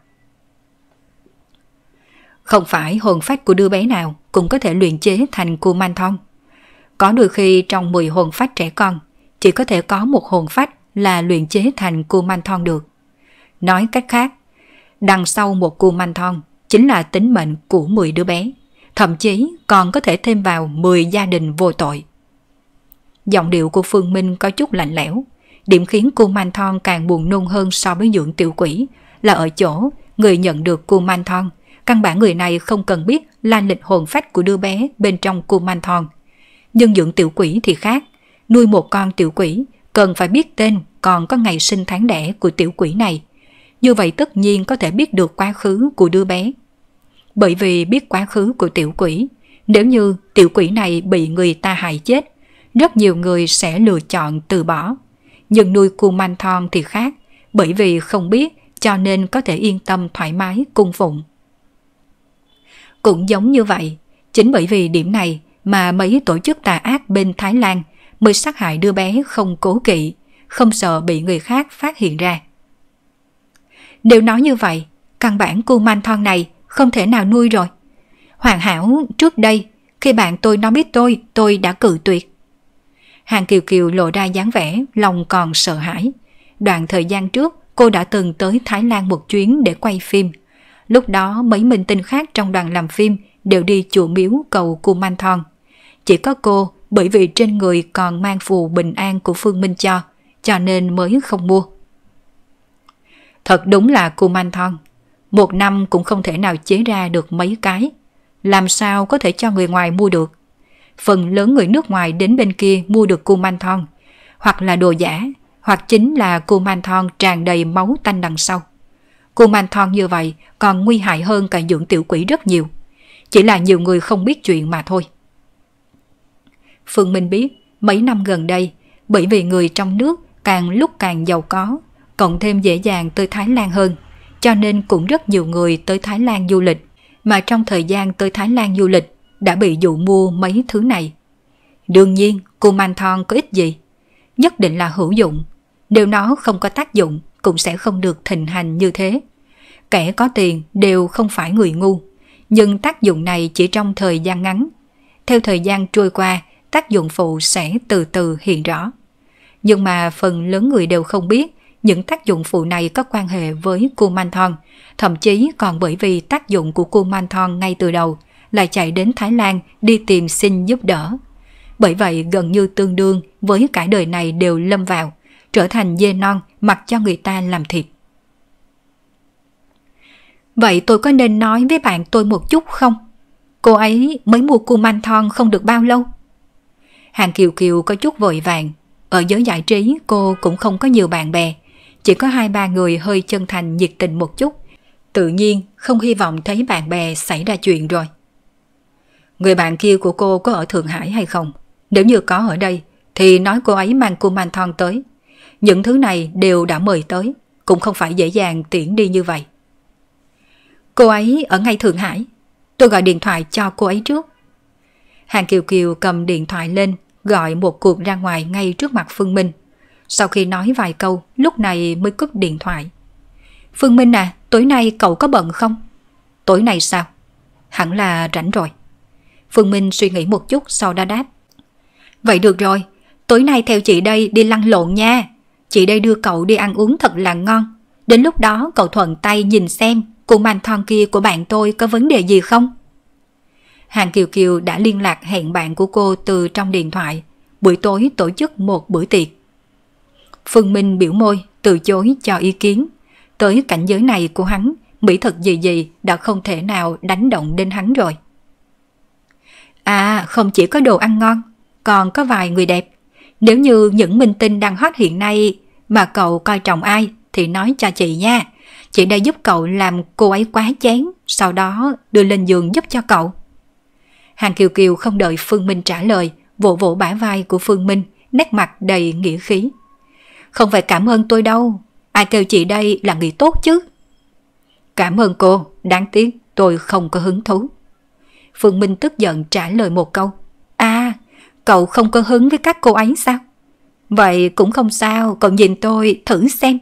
Không phải hồn phách của đứa bé nào cũng có thể luyện chế thành cu Kumanthon. Có đôi khi trong 10 hồn phách trẻ con, chỉ có thể có một hồn phách là luyện chế thành cu Kumanthon được. Nói cách khác, đằng sau một cu Kumanthon chính là tính mệnh của 10 đứa bé, thậm chí còn có thể thêm vào 10 gia đình vô tội. Giọng điệu của Phương Minh có chút lạnh lẽo, điểm khiến cu Kumanthon càng buồn nôn hơn so với dưỡng tiểu quỷ là ở chỗ người nhận được cu Kumanthon Căn bản người này không cần biết là lịch hồn phách của đứa bé bên trong cô man thòn. Nhưng dưỡng tiểu quỷ thì khác. Nuôi một con tiểu quỷ cần phải biết tên còn có ngày sinh tháng đẻ của tiểu quỷ này. Như vậy tất nhiên có thể biết được quá khứ của đứa bé. Bởi vì biết quá khứ của tiểu quỷ, nếu như tiểu quỷ này bị người ta hại chết, rất nhiều người sẽ lựa chọn từ bỏ. Nhưng nuôi cu man thon thì khác, bởi vì không biết cho nên có thể yên tâm thoải mái cung phụng. Cũng giống như vậy, chính bởi vì điểm này mà mấy tổ chức tà ác bên Thái Lan mới sát hại đứa bé không cố kỵ, không sợ bị người khác phát hiện ra. Nếu nói như vậy, căn bản cu man thon này không thể nào nuôi rồi. Hoàn hảo trước đây, khi bạn tôi nói biết tôi, tôi đã cự tuyệt. Hàng Kiều Kiều lộ ra dáng vẻ, lòng còn sợ hãi. Đoạn thời gian trước, cô đã từng tới Thái Lan một chuyến để quay phim – Lúc đó mấy minh tinh khác trong đoàn làm phim đều đi chùa miếu cầu Cù Man Thon. Chỉ có cô bởi vì trên người còn mang phù bình an của Phương Minh cho, cho nên mới không mua. Thật đúng là Cù Man Thon. Một năm cũng không thể nào chế ra được mấy cái. Làm sao có thể cho người ngoài mua được? Phần lớn người nước ngoài đến bên kia mua được Cù Man Thon, hoặc là đồ giả, hoặc chính là Cù Man Thon tràn đầy máu tanh đằng sau. Cuồng man thon như vậy còn nguy hại hơn cả dưỡng tiểu quỷ rất nhiều. Chỉ là nhiều người không biết chuyện mà thôi. Phương Minh biết, mấy năm gần đây, bởi vì người trong nước càng lúc càng giàu có, cộng thêm dễ dàng tới Thái Lan hơn, cho nên cũng rất nhiều người tới Thái Lan du lịch, mà trong thời gian tới Thái Lan du lịch đã bị dụ mua mấy thứ này. Đương nhiên, cô man thon có ích gì? Nhất định là hữu dụng. Nếu nó không có tác dụng, cũng sẽ không được thịnh hành như thế. Kẻ có tiền đều không phải người ngu, nhưng tác dụng này chỉ trong thời gian ngắn. Theo thời gian trôi qua, tác dụng phụ sẽ từ từ hiện rõ. Nhưng mà phần lớn người đều không biết những tác dụng phụ này có quan hệ với Kumanthon, thậm chí còn bởi vì tác dụng của Kumanthon ngay từ đầu là chạy đến Thái Lan đi tìm xin giúp đỡ. Bởi vậy gần như tương đương với cả đời này đều lâm vào trở thành dê non mặc cho người ta làm thịt. Vậy tôi có nên nói với bạn tôi một chút không? Cô ấy mới mua cu man thon không được bao lâu. Hàng Kiều Kiều có chút vội vàng. Ở giới giải trí cô cũng không có nhiều bạn bè. Chỉ có hai ba người hơi chân thành nhiệt tình một chút. Tự nhiên không hy vọng thấy bạn bè xảy ra chuyện rồi. Người bạn kia của cô có ở Thượng Hải hay không? Nếu như có ở đây thì nói cô ấy mang cu man thon tới. Những thứ này đều đã mời tới, cũng không phải dễ dàng tiễn đi như vậy. Cô ấy ở ngay Thượng Hải, tôi gọi điện thoại cho cô ấy trước. Hàng Kiều Kiều cầm điện thoại lên, gọi một cuộc ra ngoài ngay trước mặt Phương Minh. Sau khi nói vài câu, lúc này mới cúp điện thoại. Phương Minh à, tối nay cậu có bận không? Tối nay sao? Hẳn là rảnh rồi. Phương Minh suy nghĩ một chút sau đó đáp. Vậy được rồi, tối nay theo chị đây đi lăn lộn nha chị đây đưa cậu đi ăn uống thật là ngon. Đến lúc đó cậu thuận tay nhìn xem cụ manh thon kia của bạn tôi có vấn đề gì không? Hàng Kiều Kiều đã liên lạc hẹn bạn của cô từ trong điện thoại. Buổi tối tổ chức một bữa tiệc. Phương Minh biểu môi, từ chối cho ý kiến. Tới cảnh giới này của hắn, mỹ thực gì gì đã không thể nào đánh động đến hắn rồi. À, không chỉ có đồ ăn ngon, còn có vài người đẹp. Nếu như những minh tinh đang hot hiện nay mà cậu coi trọng ai thì nói cho chị nha. Chị đã giúp cậu làm cô ấy quá chán, sau đó đưa lên giường giúp cho cậu. Hàng Kiều Kiều không đợi Phương Minh trả lời, vỗ vỗ bả vai của Phương Minh, nét mặt đầy nghĩa khí. Không phải cảm ơn tôi đâu, ai kêu chị đây là người tốt chứ. Cảm ơn cô, đáng tiếc tôi không có hứng thú. Phương Minh tức giận trả lời một câu. À, Cậu không có hứng với các cô ấy sao? Vậy cũng không sao, cậu nhìn tôi thử xem.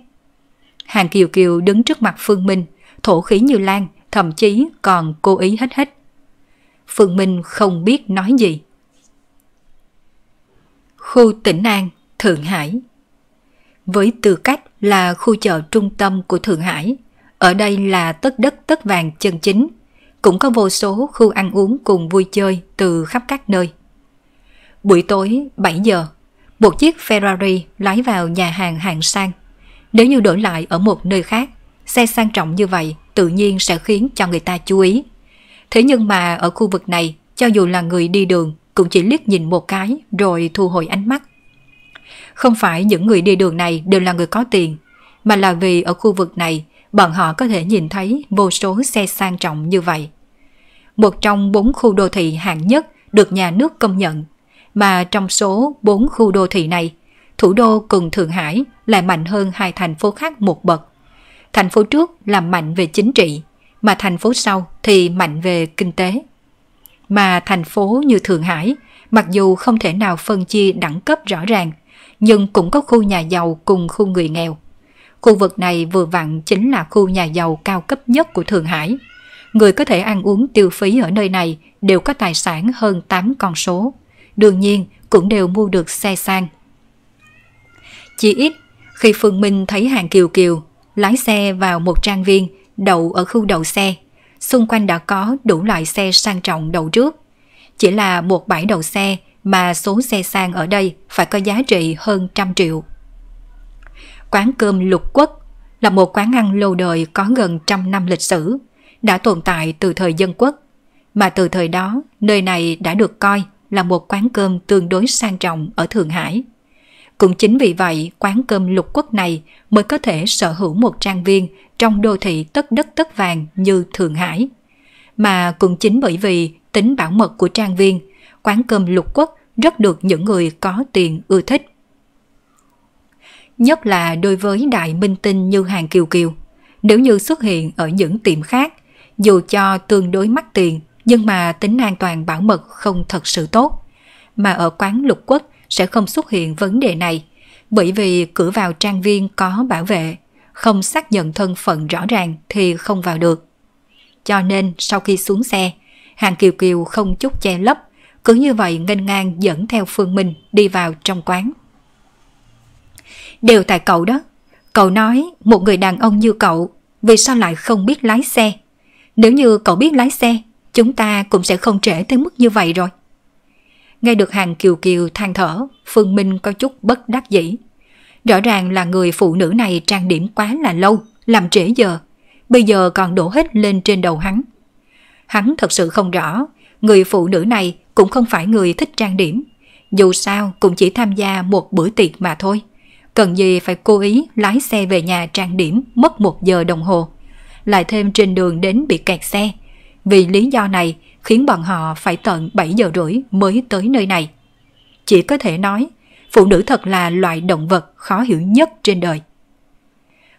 Hàng Kiều Kiều đứng trước mặt Phương Minh, thổ khí như lan, thậm chí còn cố ý hết hết. Phương Minh không biết nói gì. Khu tỉnh An, Thượng Hải Với tư cách là khu chợ trung tâm của Thượng Hải, ở đây là tất đất tất vàng chân chính, cũng có vô số khu ăn uống cùng vui chơi từ khắp các nơi. Buổi tối 7 giờ, một chiếc Ferrari lái vào nhà hàng hạng sang. Nếu như đổi lại ở một nơi khác, xe sang trọng như vậy tự nhiên sẽ khiến cho người ta chú ý. Thế nhưng mà ở khu vực này, cho dù là người đi đường cũng chỉ liếc nhìn một cái rồi thu hồi ánh mắt. Không phải những người đi đường này đều là người có tiền, mà là vì ở khu vực này bọn họ có thể nhìn thấy vô số xe sang trọng như vậy. Một trong bốn khu đô thị hạng nhất được nhà nước công nhận mà trong số 4 khu đô thị này, thủ đô cùng Thượng Hải lại mạnh hơn hai thành phố khác một bậc. Thành phố trước là mạnh về chính trị, mà thành phố sau thì mạnh về kinh tế. Mà thành phố như Thượng Hải, mặc dù không thể nào phân chia đẳng cấp rõ ràng, nhưng cũng có khu nhà giàu cùng khu người nghèo. Khu vực này vừa vặn chính là khu nhà giàu cao cấp nhất của Thượng Hải. Người có thể ăn uống tiêu phí ở nơi này đều có tài sản hơn 8 con số đương nhiên cũng đều mua được xe sang. Chỉ ít, khi Phương Minh thấy hàng Kiều Kiều lái xe vào một trang viên đậu ở khu đậu xe, xung quanh đã có đủ loại xe sang trọng đậu trước. Chỉ là một bãi đậu xe mà số xe sang ở đây phải có giá trị hơn trăm triệu. Quán cơm Lục Quốc là một quán ăn lâu đời có gần trăm năm lịch sử, đã tồn tại từ thời dân quốc, mà từ thời đó nơi này đã được coi là một quán cơm tương đối sang trọng ở Thượng Hải. Cũng chính vì vậy, quán cơm lục quốc này mới có thể sở hữu một trang viên trong đô thị tất đất tất vàng như Thượng Hải. Mà cũng chính bởi vì tính bảo mật của trang viên, quán cơm lục quốc rất được những người có tiền ưa thích. Nhất là đối với đại minh tinh như Hàng Kiều Kiều. Nếu như xuất hiện ở những tiệm khác, dù cho tương đối mắc tiền nhưng mà tính an toàn bảo mật không thật sự tốt. Mà ở quán lục quốc sẽ không xuất hiện vấn đề này, bởi vì cửa vào trang viên có bảo vệ, không xác nhận thân phận rõ ràng thì không vào được. Cho nên sau khi xuống xe, Hàng Kiều Kiều không chút che lấp, cứ như vậy nghênh ngang dẫn theo Phương Minh đi vào trong quán. Đều tại cậu đó. Cậu nói một người đàn ông như cậu vì sao lại không biết lái xe? Nếu như cậu biết lái xe chúng ta cũng sẽ không trễ tới mức như vậy rồi. Nghe được hàng kiều kiều than thở, Phương Minh có chút bất đắc dĩ. Rõ ràng là người phụ nữ này trang điểm quá là lâu, làm trễ giờ, bây giờ còn đổ hết lên trên đầu hắn. Hắn thật sự không rõ, người phụ nữ này cũng không phải người thích trang điểm, dù sao cũng chỉ tham gia một bữa tiệc mà thôi. Cần gì phải cố ý lái xe về nhà trang điểm mất một giờ đồng hồ. Lại thêm trên đường đến bị kẹt xe, vì lý do này khiến bọn họ phải tận 7 giờ rưỡi mới tới nơi này. Chỉ có thể nói, phụ nữ thật là loại động vật khó hiểu nhất trên đời.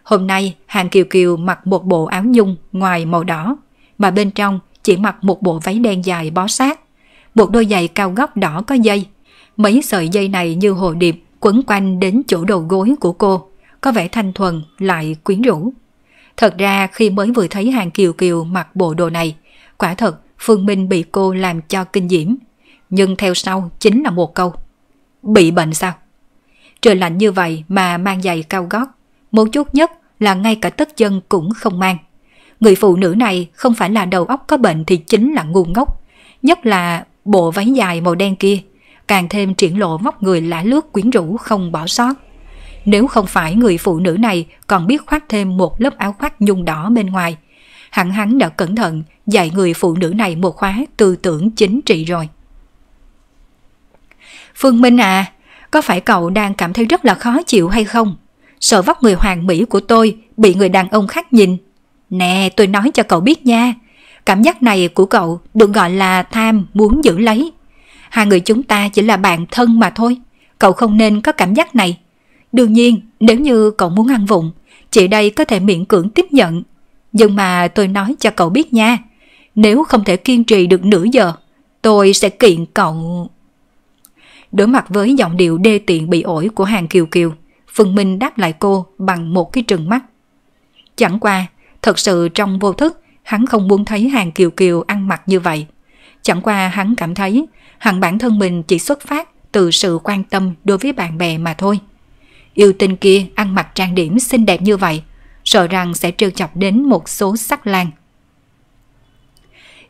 Hôm nay, Hàng Kiều Kiều mặc một bộ áo nhung ngoài màu đỏ, mà bên trong chỉ mặc một bộ váy đen dài bó sát, một đôi giày cao gót đỏ có dây. Mấy sợi dây này như hồ điệp quấn quanh đến chỗ đầu gối của cô, có vẻ thanh thuần lại quyến rũ. Thật ra khi mới vừa thấy Hàng Kiều Kiều mặc bộ đồ này, Quả thật, Phương Minh bị cô làm cho kinh diễm. Nhưng theo sau chính là một câu. Bị bệnh sao? Trời lạnh như vậy mà mang giày cao gót. Một chút nhất là ngay cả tất chân cũng không mang. Người phụ nữ này không phải là đầu óc có bệnh thì chính là ngu ngốc. Nhất là bộ váy dài màu đen kia, càng thêm triển lộ vóc người lã lướt quyến rũ không bỏ sót. Nếu không phải người phụ nữ này còn biết khoác thêm một lớp áo khoác nhung đỏ bên ngoài, hẳn hắn đã cẩn thận dạy người phụ nữ này một khóa tư tưởng chính trị rồi. Phương Minh à, có phải cậu đang cảm thấy rất là khó chịu hay không? Sợ vóc người hoàng mỹ của tôi bị người đàn ông khác nhìn. Nè, tôi nói cho cậu biết nha, cảm giác này của cậu được gọi là tham muốn giữ lấy. Hai người chúng ta chỉ là bạn thân mà thôi, cậu không nên có cảm giác này. Đương nhiên, nếu như cậu muốn ăn vụng, chị đây có thể miễn cưỡng tiếp nhận. Nhưng mà tôi nói cho cậu biết nha, nếu không thể kiên trì được nửa giờ, tôi sẽ kiện cậu. Đối mặt với giọng điệu đê tiện bị ổi của hàng kiều kiều, Phương Minh đáp lại cô bằng một cái trừng mắt. Chẳng qua, thật sự trong vô thức, hắn không muốn thấy hàng kiều kiều ăn mặc như vậy. Chẳng qua hắn cảm thấy, hẳn bản thân mình chỉ xuất phát từ sự quan tâm đối với bạn bè mà thôi. Yêu tinh kia ăn mặc trang điểm xinh đẹp như vậy, sợ rằng sẽ trêu chọc đến một số sắc lang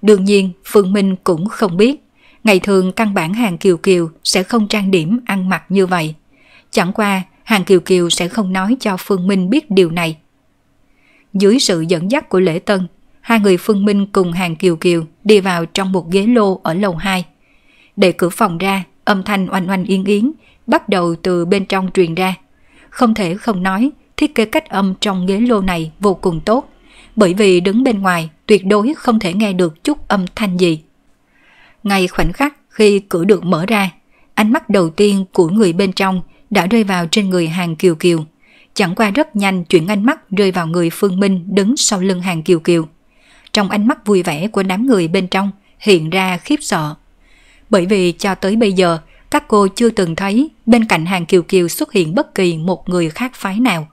Đương nhiên, Phương Minh cũng không biết. Ngày thường căn bản hàng Kiều Kiều sẽ không trang điểm ăn mặc như vậy. Chẳng qua, hàng Kiều Kiều sẽ không nói cho Phương Minh biết điều này. Dưới sự dẫn dắt của Lễ Tân, hai người Phương Minh cùng hàng Kiều Kiều đi vào trong một ghế lô ở lầu 2. Để cửa phòng ra, âm thanh oanh oanh yên yến bắt đầu từ bên trong truyền ra. Không thể không nói, thiết kế cách âm trong ghế lô này vô cùng tốt, bởi vì đứng bên ngoài tuyệt đối không thể nghe được chút âm thanh gì. Ngay khoảnh khắc khi cửa được mở ra, ánh mắt đầu tiên của người bên trong đã rơi vào trên người hàng kiều kiều. Chẳng qua rất nhanh chuyển ánh mắt rơi vào người Phương Minh đứng sau lưng hàng kiều kiều. Trong ánh mắt vui vẻ của đám người bên trong hiện ra khiếp sợ. Bởi vì cho tới bây giờ, các cô chưa từng thấy bên cạnh hàng kiều kiều xuất hiện bất kỳ một người khác phái nào.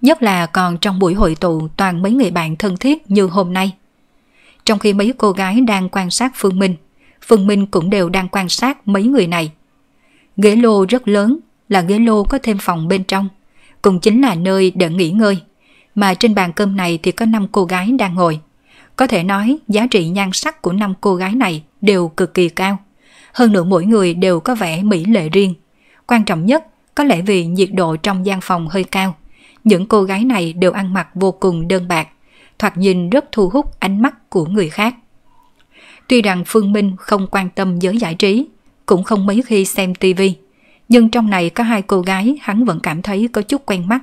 Nhất là còn trong buổi hội tụ toàn mấy người bạn thân thiết như hôm nay. Trong khi mấy cô gái đang quan sát Phương Minh, Phương Minh cũng đều đang quan sát mấy người này. Ghế lô rất lớn, là ghế lô có thêm phòng bên trong, cũng chính là nơi để nghỉ ngơi. Mà trên bàn cơm này thì có 5 cô gái đang ngồi. Có thể nói giá trị nhan sắc của 5 cô gái này đều cực kỳ cao. Hơn nữa mỗi người đều có vẻ mỹ lệ riêng. Quan trọng nhất có lẽ vì nhiệt độ trong gian phòng hơi cao. Những cô gái này đều ăn mặc vô cùng đơn bạc, thoạt nhìn rất thu hút ánh mắt của người khác. Tuy rằng Phương Minh không quan tâm giới giải trí, cũng không mấy khi xem tivi, nhưng trong này có hai cô gái hắn vẫn cảm thấy có chút quen mắt.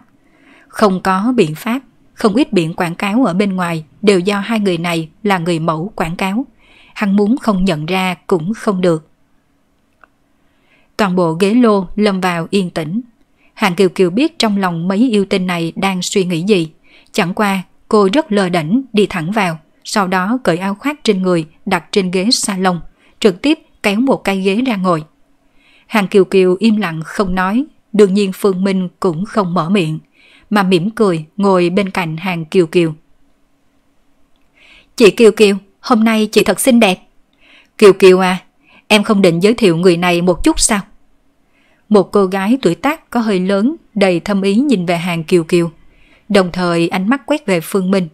Không có biện pháp, không ít biển quảng cáo ở bên ngoài đều do hai người này là người mẫu quảng cáo. Hắn muốn không nhận ra cũng không được. Toàn bộ ghế lô lâm vào yên tĩnh. Hàng Kiều Kiều biết trong lòng mấy yêu tinh này đang suy nghĩ gì. Chẳng qua Cô rất lơ đảnh đi thẳng vào, sau đó cởi áo khoác trên người đặt trên ghế salon, trực tiếp kéo một cái ghế ra ngồi. Hàng Kiều Kiều im lặng không nói, đương nhiên Phương Minh cũng không mở miệng, mà mỉm cười ngồi bên cạnh Hàng Kiều Kiều. Chị Kiều Kiều, hôm nay chị thật xinh đẹp. Kiều Kiều à, em không định giới thiệu người này một chút sao? Một cô gái tuổi tác có hơi lớn, đầy thâm ý nhìn về Hàng Kiều Kiều. Đồng thời ánh mắt quét về Phương Minh.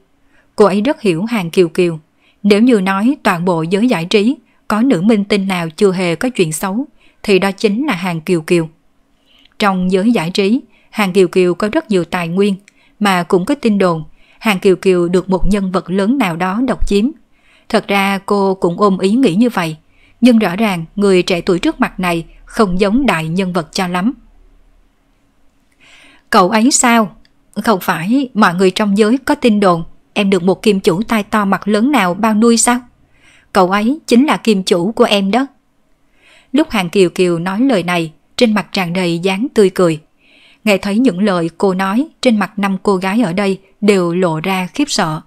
Cô ấy rất hiểu hàng kiều kiều. Nếu như nói toàn bộ giới giải trí có nữ minh tinh nào chưa hề có chuyện xấu thì đó chính là hàng kiều kiều. Trong giới giải trí, hàng kiều kiều có rất nhiều tài nguyên mà cũng có tin đồn hàng kiều kiều được một nhân vật lớn nào đó độc chiếm. Thật ra cô cũng ôm ý nghĩ như vậy, nhưng rõ ràng người trẻ tuổi trước mặt này không giống đại nhân vật cho lắm. Cậu ấy sao? Không phải mọi người trong giới có tin đồn em được một kim chủ tai to mặt lớn nào bao nuôi sao? Cậu ấy chính là kim chủ của em đó. Lúc Hàng Kiều Kiều nói lời này, trên mặt tràn đầy dáng tươi cười. Nghe thấy những lời cô nói, trên mặt năm cô gái ở đây đều lộ ra khiếp sợ.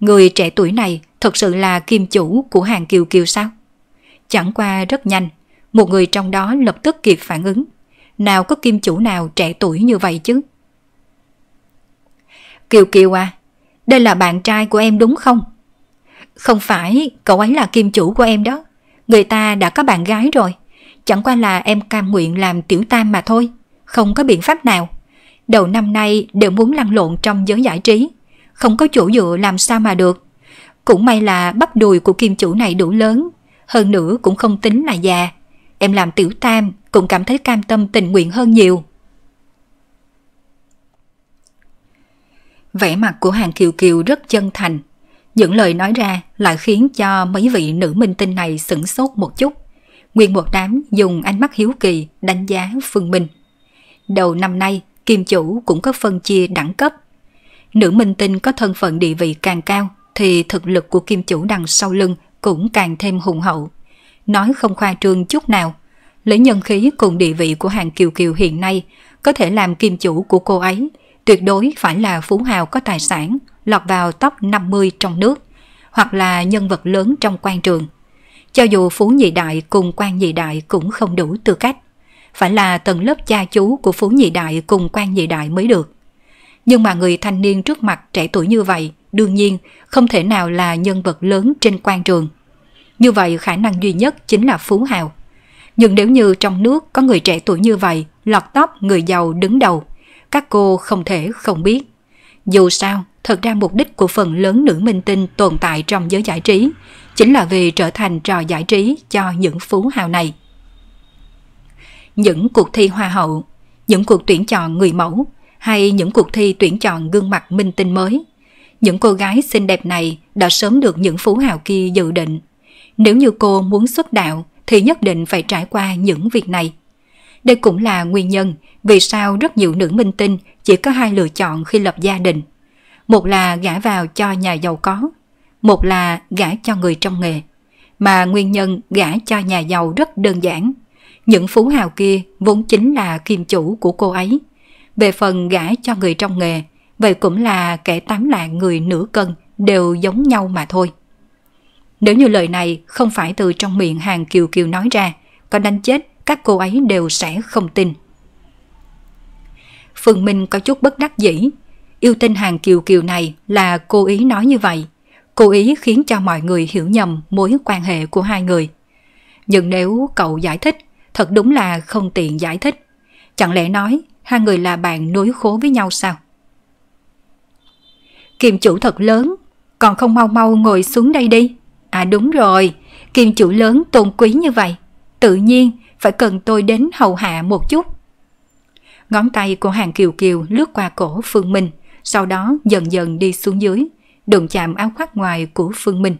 Người trẻ tuổi này thật sự là kim chủ của Hàng Kiều Kiều sao? Chẳng qua rất nhanh, một người trong đó lập tức kịp phản ứng. Nào có kim chủ nào trẻ tuổi như vậy chứ? Kiều Kiều à, đây là bạn trai của em đúng không? Không phải, cậu ấy là kim chủ của em đó. Người ta đã có bạn gái rồi. Chẳng qua là em cam nguyện làm tiểu tam mà thôi. Không có biện pháp nào. Đầu năm nay đều muốn lăn lộn trong giới giải trí. Không có chỗ dựa làm sao mà được. Cũng may là bắp đùi của kim chủ này đủ lớn. Hơn nữa cũng không tính là già. Em làm tiểu tam cũng cảm thấy cam tâm tình nguyện hơn nhiều. vẻ mặt của Hàng Kiều Kiều rất chân thành. Những lời nói ra lại khiến cho mấy vị nữ minh tinh này sửng sốt một chút. Nguyên một đám dùng ánh mắt hiếu kỳ đánh giá Phương Minh. Đầu năm nay, Kim Chủ cũng có phân chia đẳng cấp. Nữ minh tinh có thân phận địa vị càng cao thì thực lực của Kim Chủ đằng sau lưng cũng càng thêm hùng hậu. Nói không khoa trương chút nào, lấy nhân khí cùng địa vị của hàng Kiều Kiều hiện nay có thể làm Kim Chủ của cô ấy – tuyệt đối phải là phú hào có tài sản lọt vào top 50 trong nước hoặc là nhân vật lớn trong quan trường. Cho dù phú nhị đại cùng quan nhị đại cũng không đủ tư cách, phải là tầng lớp cha chú của phú nhị đại cùng quan nhị đại mới được. Nhưng mà người thanh niên trước mặt trẻ tuổi như vậy đương nhiên không thể nào là nhân vật lớn trên quan trường. Như vậy khả năng duy nhất chính là phú hào. Nhưng nếu như trong nước có người trẻ tuổi như vậy lọt top người giàu đứng đầu các cô không thể không biết. Dù sao, thật ra mục đích của phần lớn nữ minh tinh tồn tại trong giới giải trí chính là vì trở thành trò giải trí cho những phú hào này. Những cuộc thi hoa hậu, những cuộc tuyển chọn người mẫu hay những cuộc thi tuyển chọn gương mặt minh tinh mới, những cô gái xinh đẹp này đã sớm được những phú hào kia dự định. Nếu như cô muốn xuất đạo thì nhất định phải trải qua những việc này. Đây cũng là nguyên nhân vì sao rất nhiều nữ minh tinh chỉ có hai lựa chọn khi lập gia đình. Một là gả vào cho nhà giàu có, một là gả cho người trong nghề. Mà nguyên nhân gả cho nhà giàu rất đơn giản. Những phú hào kia vốn chính là kim chủ của cô ấy. Về phần gả cho người trong nghề, vậy cũng là kẻ tám lạng người nửa cân đều giống nhau mà thôi. Nếu như lời này không phải từ trong miệng hàng kiều kiều nói ra, có đánh chết các cô ấy đều sẽ không tin. Phương Minh có chút bất đắc dĩ. Yêu tinh hàng kiều kiều này là cố ý nói như vậy. Cố ý khiến cho mọi người hiểu nhầm mối quan hệ của hai người. Nhưng nếu cậu giải thích, thật đúng là không tiện giải thích. Chẳng lẽ nói hai người là bạn nối khố với nhau sao? Kiềm chủ thật lớn, còn không mau mau ngồi xuống đây đi. À đúng rồi, kiềm chủ lớn tôn quý như vậy, tự nhiên phải cần tôi đến hầu hạ một chút. Ngón tay của hàng kiều kiều lướt qua cổ Phương Minh, sau đó dần dần đi xuống dưới, đụng chạm áo khoác ngoài của Phương Minh.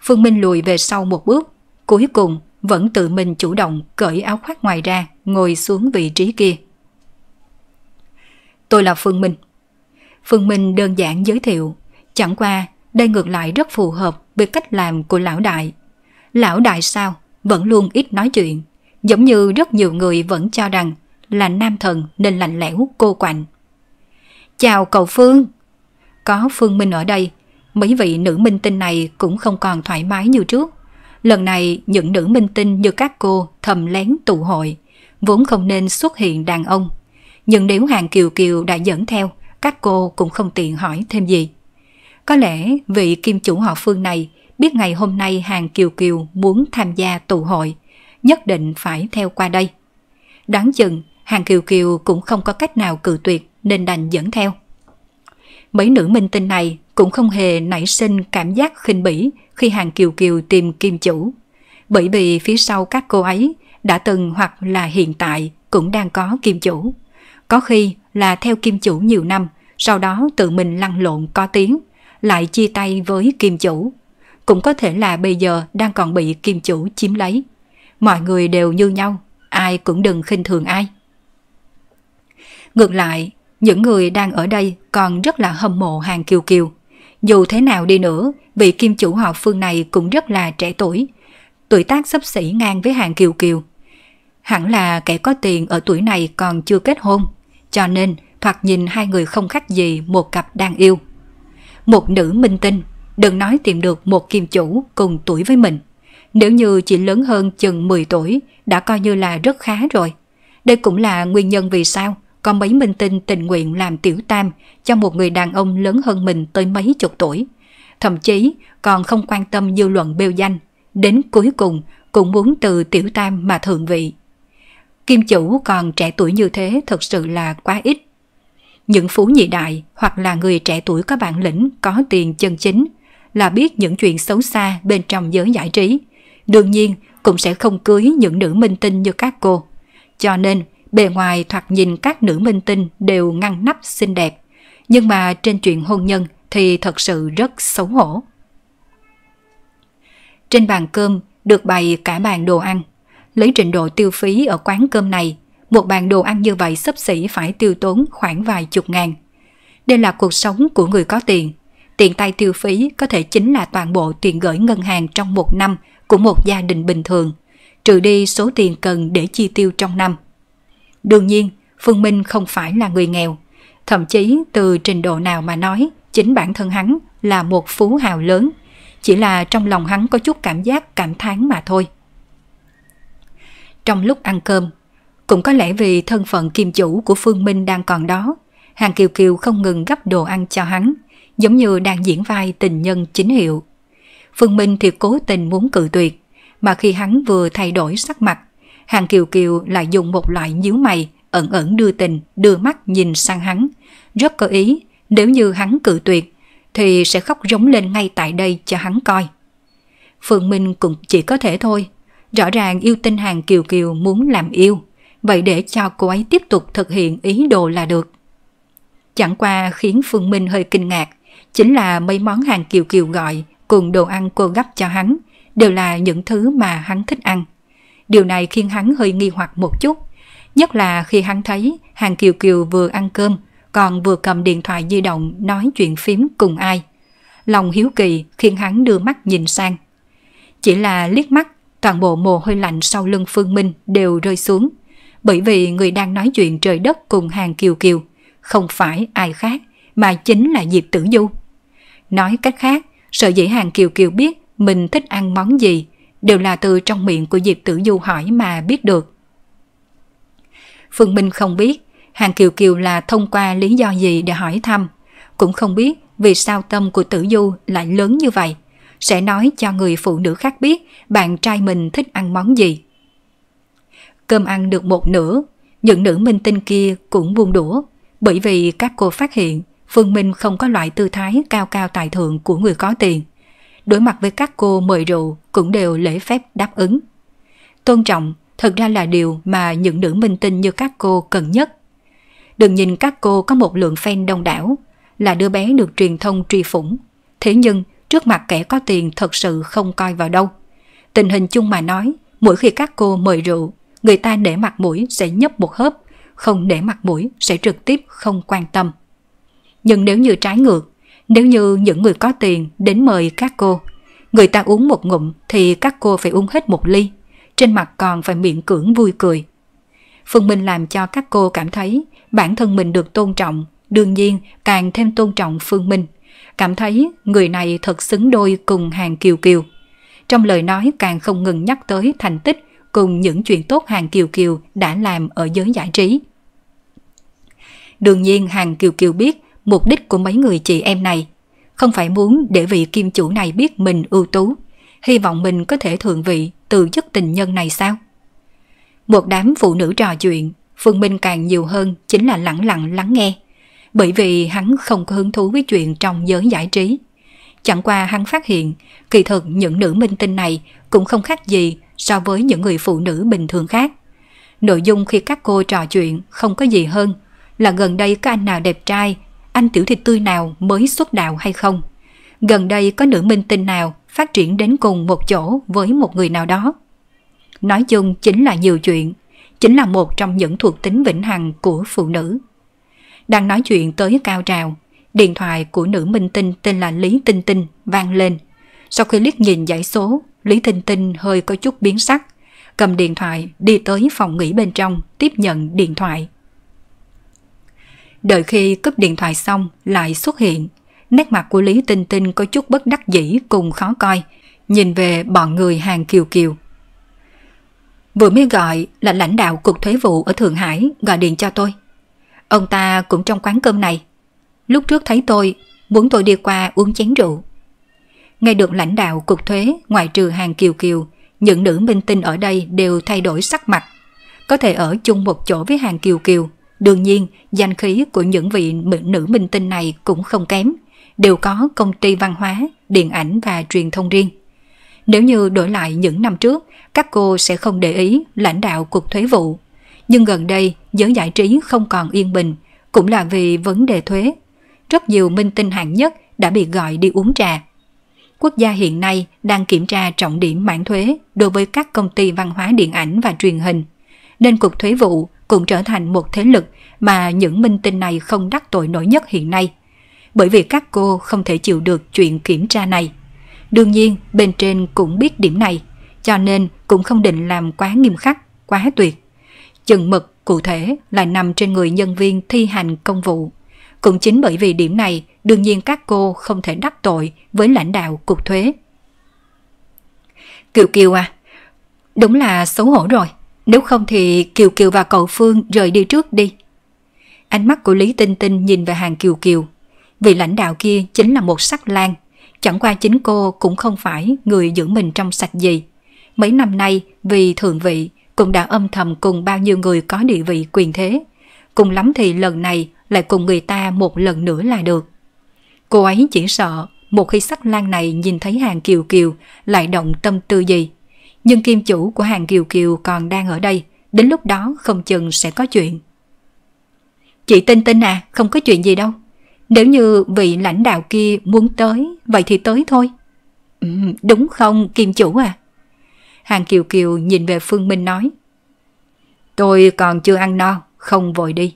Phương Minh lùi về sau một bước, cuối cùng vẫn tự mình chủ động cởi áo khoác ngoài ra, ngồi xuống vị trí kia. Tôi là Phương Minh. Phương Minh đơn giản giới thiệu, chẳng qua đây ngược lại rất phù hợp với cách làm của lão đại. Lão đại sao, vẫn luôn ít nói chuyện, giống như rất nhiều người vẫn cho rằng là nam thần nên lạnh lẽo, cô quạnh. Chào cậu Phương! Có Phương Minh ở đây, mấy vị nữ minh tinh này cũng không còn thoải mái như trước. Lần này những nữ minh tinh như các cô thầm lén tụ hội, vốn không nên xuất hiện đàn ông. Nhưng nếu hàng kiều kiều đã dẫn theo, các cô cũng không tiện hỏi thêm gì. Có lẽ vị kim chủ họ Phương này biết ngày hôm nay hàng kiều kiều muốn tham gia tụ hội, nhất định phải theo qua đây. Đáng chừng Hàng Kiều Kiều cũng không có cách nào cự tuyệt nên đành dẫn theo. Mấy nữ minh tinh này cũng không hề nảy sinh cảm giác khinh bỉ khi Hàng Kiều Kiều tìm kim chủ. Bởi vì phía sau các cô ấy đã từng hoặc là hiện tại cũng đang có kim chủ. Có khi là theo kim chủ nhiều năm, sau đó tự mình lăn lộn có tiếng, lại chia tay với kim chủ. Cũng có thể là bây giờ đang còn bị kim chủ chiếm lấy. Mọi người đều như nhau, ai cũng đừng khinh thường ai. Ngược lại, những người đang ở đây còn rất là hâm mộ hàng kiều kiều. Dù thế nào đi nữa, vị kim chủ họ phương này cũng rất là trẻ tuổi. Tuổi tác sấp xỉ ngang với hàng kiều kiều. Hẳn là kẻ có tiền ở tuổi này còn chưa kết hôn, cho nên thoạt nhìn hai người không khác gì một cặp đang yêu. Một nữ minh tinh, đừng nói tìm được một kim chủ cùng tuổi với mình. Nếu như chỉ lớn hơn chừng 10 tuổi đã coi như là rất khá rồi. Đây cũng là nguyên nhân vì sao có mấy minh tinh tình nguyện làm tiểu tam cho một người đàn ông lớn hơn mình tới mấy chục tuổi. Thậm chí còn không quan tâm dư luận bêu danh, đến cuối cùng cũng muốn từ tiểu tam mà thượng vị. Kim chủ còn trẻ tuổi như thế thật sự là quá ít. Những phú nhị đại hoặc là người trẻ tuổi có bản lĩnh, có tiền chân chính là biết những chuyện xấu xa bên trong giới giải trí. Đương nhiên cũng sẽ không cưới những nữ minh tinh như các cô. Cho nên Bề ngoài thoạt nhìn các nữ minh tinh đều ngăn nắp xinh đẹp, nhưng mà trên chuyện hôn nhân thì thật sự rất xấu hổ. Trên bàn cơm được bày cả bàn đồ ăn. Lấy trình độ tiêu phí ở quán cơm này, một bàn đồ ăn như vậy sấp xỉ phải tiêu tốn khoảng vài chục ngàn. Đây là cuộc sống của người có tiền. Tiền tay tiêu phí có thể chính là toàn bộ tiền gửi ngân hàng trong một năm của một gia đình bình thường, trừ đi số tiền cần để chi tiêu trong năm. Đương nhiên, Phương Minh không phải là người nghèo. Thậm chí từ trình độ nào mà nói, chính bản thân hắn là một phú hào lớn. Chỉ là trong lòng hắn có chút cảm giác cảm thán mà thôi. Trong lúc ăn cơm, cũng có lẽ vì thân phận kim chủ của Phương Minh đang còn đó, Hàng Kiều Kiều không ngừng gấp đồ ăn cho hắn, giống như đang diễn vai tình nhân chính hiệu. Phương Minh thì cố tình muốn cự tuyệt, mà khi hắn vừa thay đổi sắc mặt, Hàng Kiều Kiều lại dùng một loại nhíu mày, ẩn ẩn đưa tình, đưa mắt nhìn sang hắn. Rất có ý, nếu như hắn cự tuyệt, thì sẽ khóc giống lên ngay tại đây cho hắn coi. Phương Minh cũng chỉ có thể thôi. Rõ ràng yêu tinh hàng Kiều Kiều muốn làm yêu, vậy để cho cô ấy tiếp tục thực hiện ý đồ là được. Chẳng qua khiến Phương Minh hơi kinh ngạc, chính là mấy món hàng Kiều Kiều gọi cùng đồ ăn cô gấp cho hắn, đều là những thứ mà hắn thích ăn. Điều này khiến hắn hơi nghi hoặc một chút. Nhất là khi hắn thấy Hàng Kiều Kiều vừa ăn cơm, còn vừa cầm điện thoại di động nói chuyện phím cùng ai. Lòng hiếu kỳ khiến hắn đưa mắt nhìn sang. Chỉ là liếc mắt, toàn bộ mồ hôi lạnh sau lưng Phương Minh đều rơi xuống. Bởi vì người đang nói chuyện trời đất cùng Hàng Kiều Kiều, không phải ai khác, mà chính là Diệp Tử Du. Nói cách khác, sợ dĩ Hàng Kiều Kiều biết mình thích ăn món gì đều là từ trong miệng của Diệp Tử Du hỏi mà biết được. Phương Minh không biết Hàng Kiều Kiều là thông qua lý do gì để hỏi thăm, cũng không biết vì sao tâm của Tử Du lại lớn như vậy, sẽ nói cho người phụ nữ khác biết bạn trai mình thích ăn món gì. Cơm ăn được một nửa, những nữ minh tinh kia cũng buông đũa, bởi vì các cô phát hiện Phương Minh không có loại tư thái cao cao tài thượng của người có tiền đối mặt với các cô mời rượu cũng đều lễ phép đáp ứng. Tôn trọng thật ra là điều mà những nữ minh tinh như các cô cần nhất. Đừng nhìn các cô có một lượng fan đông đảo, là đứa bé được truyền thông truy phủng. Thế nhưng, trước mặt kẻ có tiền thật sự không coi vào đâu. Tình hình chung mà nói, mỗi khi các cô mời rượu, người ta nể mặt mũi sẽ nhấp một hớp, không nể mặt mũi sẽ trực tiếp không quan tâm. Nhưng nếu như trái ngược, nếu như những người có tiền đến mời các cô, người ta uống một ngụm thì các cô phải uống hết một ly, trên mặt còn phải miệng cưỡng vui cười. Phương Minh làm cho các cô cảm thấy bản thân mình được tôn trọng, đương nhiên càng thêm tôn trọng Phương Minh, cảm thấy người này thật xứng đôi cùng hàng kiều kiều. Trong lời nói càng không ngừng nhắc tới thành tích cùng những chuyện tốt hàng kiều kiều đã làm ở giới giải trí. Đương nhiên hàng kiều kiều biết mục đích của mấy người chị em này không phải muốn để vị kim chủ này biết mình ưu tú, hy vọng mình có thể thượng vị từ chức tình nhân này sao? Một đám phụ nữ trò chuyện, Phương Minh càng nhiều hơn chính là lẳng lặng lắng nghe, bởi vì hắn không có hứng thú với chuyện trong giới giải trí. Chẳng qua hắn phát hiện, kỳ thực những nữ minh tinh này cũng không khác gì so với những người phụ nữ bình thường khác. Nội dung khi các cô trò chuyện không có gì hơn là gần đây có anh nào đẹp trai anh tiểu thịt tươi nào mới xuất đạo hay không. Gần đây có nữ minh tinh nào phát triển đến cùng một chỗ với một người nào đó. Nói chung chính là nhiều chuyện, chính là một trong những thuộc tính vĩnh hằng của phụ nữ. Đang nói chuyện tới cao trào, điện thoại của nữ minh tinh tên là Lý Tinh Tinh vang lên. Sau khi liếc nhìn dãy số, Lý Tinh Tinh hơi có chút biến sắc, cầm điện thoại đi tới phòng nghỉ bên trong tiếp nhận điện thoại. Đợi khi cúp điện thoại xong lại xuất hiện. Nét mặt của Lý Tinh Tinh có chút bất đắc dĩ cùng khó coi. Nhìn về bọn người hàng kiều kiều. Vừa mới gọi là lãnh đạo cục thuế vụ ở Thượng Hải gọi điện cho tôi. Ông ta cũng trong quán cơm này. Lúc trước thấy tôi, muốn tôi đi qua uống chén rượu. Nghe được lãnh đạo cục thuế ngoài trừ hàng kiều kiều, những nữ minh tinh ở đây đều thay đổi sắc mặt. Có thể ở chung một chỗ với hàng kiều kiều Đương nhiên, danh khí của những vị nữ minh tinh này cũng không kém, đều có công ty văn hóa, điện ảnh và truyền thông riêng. Nếu như đổi lại những năm trước, các cô sẽ không để ý lãnh đạo cục thuế vụ. Nhưng gần đây, giới giải trí không còn yên bình, cũng là vì vấn đề thuế. Rất nhiều minh tinh hạng nhất đã bị gọi đi uống trà. Quốc gia hiện nay đang kiểm tra trọng điểm mảng thuế đối với các công ty văn hóa điện ảnh và truyền hình, nên Cục Thuế vụ cũng trở thành một thế lực mà những minh tinh này không đắc tội nổi nhất hiện nay. Bởi vì các cô không thể chịu được chuyện kiểm tra này. Đương nhiên, bên trên cũng biết điểm này, cho nên cũng không định làm quá nghiêm khắc, quá tuyệt. Chừng mực cụ thể là nằm trên người nhân viên thi hành công vụ. Cũng chính bởi vì điểm này, đương nhiên các cô không thể đắc tội với lãnh đạo cục thuế. Kiều Kiều à, đúng là xấu hổ rồi. Nếu không thì Kiều Kiều và cậu Phương rời đi trước đi. Ánh mắt của Lý Tinh Tinh nhìn về hàng Kiều Kiều. Vị lãnh đạo kia chính là một sắc lang. Chẳng qua chính cô cũng không phải người giữ mình trong sạch gì. Mấy năm nay vì thượng vị cũng đã âm thầm cùng bao nhiêu người có địa vị quyền thế. Cùng lắm thì lần này lại cùng người ta một lần nữa là được. Cô ấy chỉ sợ một khi sắc lang này nhìn thấy hàng Kiều Kiều lại động tâm tư gì nhưng kim chủ của hàng Kiều Kiều còn đang ở đây, đến lúc đó không chừng sẽ có chuyện. Chị tin tin à, không có chuyện gì đâu. Nếu như vị lãnh đạo kia muốn tới, vậy thì tới thôi. Ừ, đúng không, Kim Chủ à? Hàng Kiều Kiều nhìn về Phương Minh nói. Tôi còn chưa ăn no, không vội đi.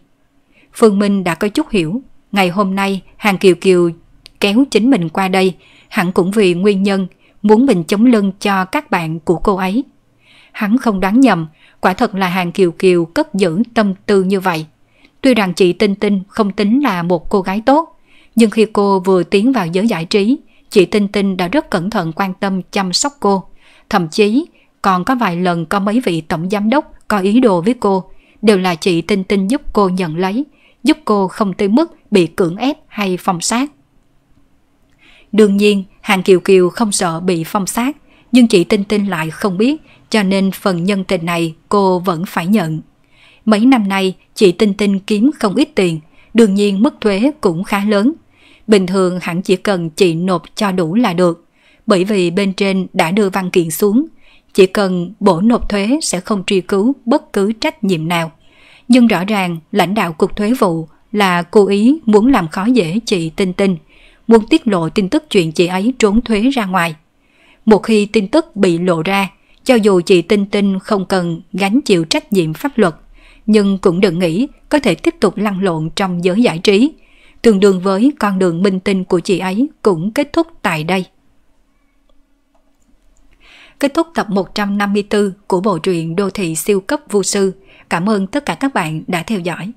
Phương Minh đã có chút hiểu. Ngày hôm nay, Hàng Kiều Kiều kéo chính mình qua đây, hẳn cũng vì nguyên nhân muốn mình chống lưng cho các bạn của cô ấy. Hắn không đoán nhầm, quả thật là hàng kiều kiều cất giữ tâm tư như vậy. Tuy rằng chị Tinh Tinh không tính là một cô gái tốt, nhưng khi cô vừa tiến vào giới giải trí, chị Tinh Tinh đã rất cẩn thận quan tâm chăm sóc cô. Thậm chí, còn có vài lần có mấy vị tổng giám đốc có ý đồ với cô, đều là chị Tinh Tinh giúp cô nhận lấy, giúp cô không tới mức bị cưỡng ép hay phong sát. Đương nhiên, Hàng Kiều Kiều không sợ bị phong sát, nhưng chị Tinh Tinh lại không biết, cho nên phần nhân tình này cô vẫn phải nhận. Mấy năm nay, chị Tinh Tinh kiếm không ít tiền, đương nhiên mức thuế cũng khá lớn. Bình thường hẳn chỉ cần chị nộp cho đủ là được, bởi vì bên trên đã đưa văn kiện xuống, chỉ cần bổ nộp thuế sẽ không truy cứu bất cứ trách nhiệm nào. Nhưng rõ ràng lãnh đạo cục thuế vụ là cố ý muốn làm khó dễ chị Tinh Tinh muốn tiết lộ tin tức chuyện chị ấy trốn thuế ra ngoài. Một khi tin tức bị lộ ra, cho dù chị Tinh Tinh không cần gánh chịu trách nhiệm pháp luật, nhưng cũng đừng nghĩ có thể tiếp tục lăn lộn trong giới giải trí. Tương đương với con đường minh tinh của chị ấy cũng kết thúc tại đây. Kết thúc tập 154 của bộ truyện Đô thị siêu cấp vô sư. Cảm ơn tất cả các bạn đã theo dõi.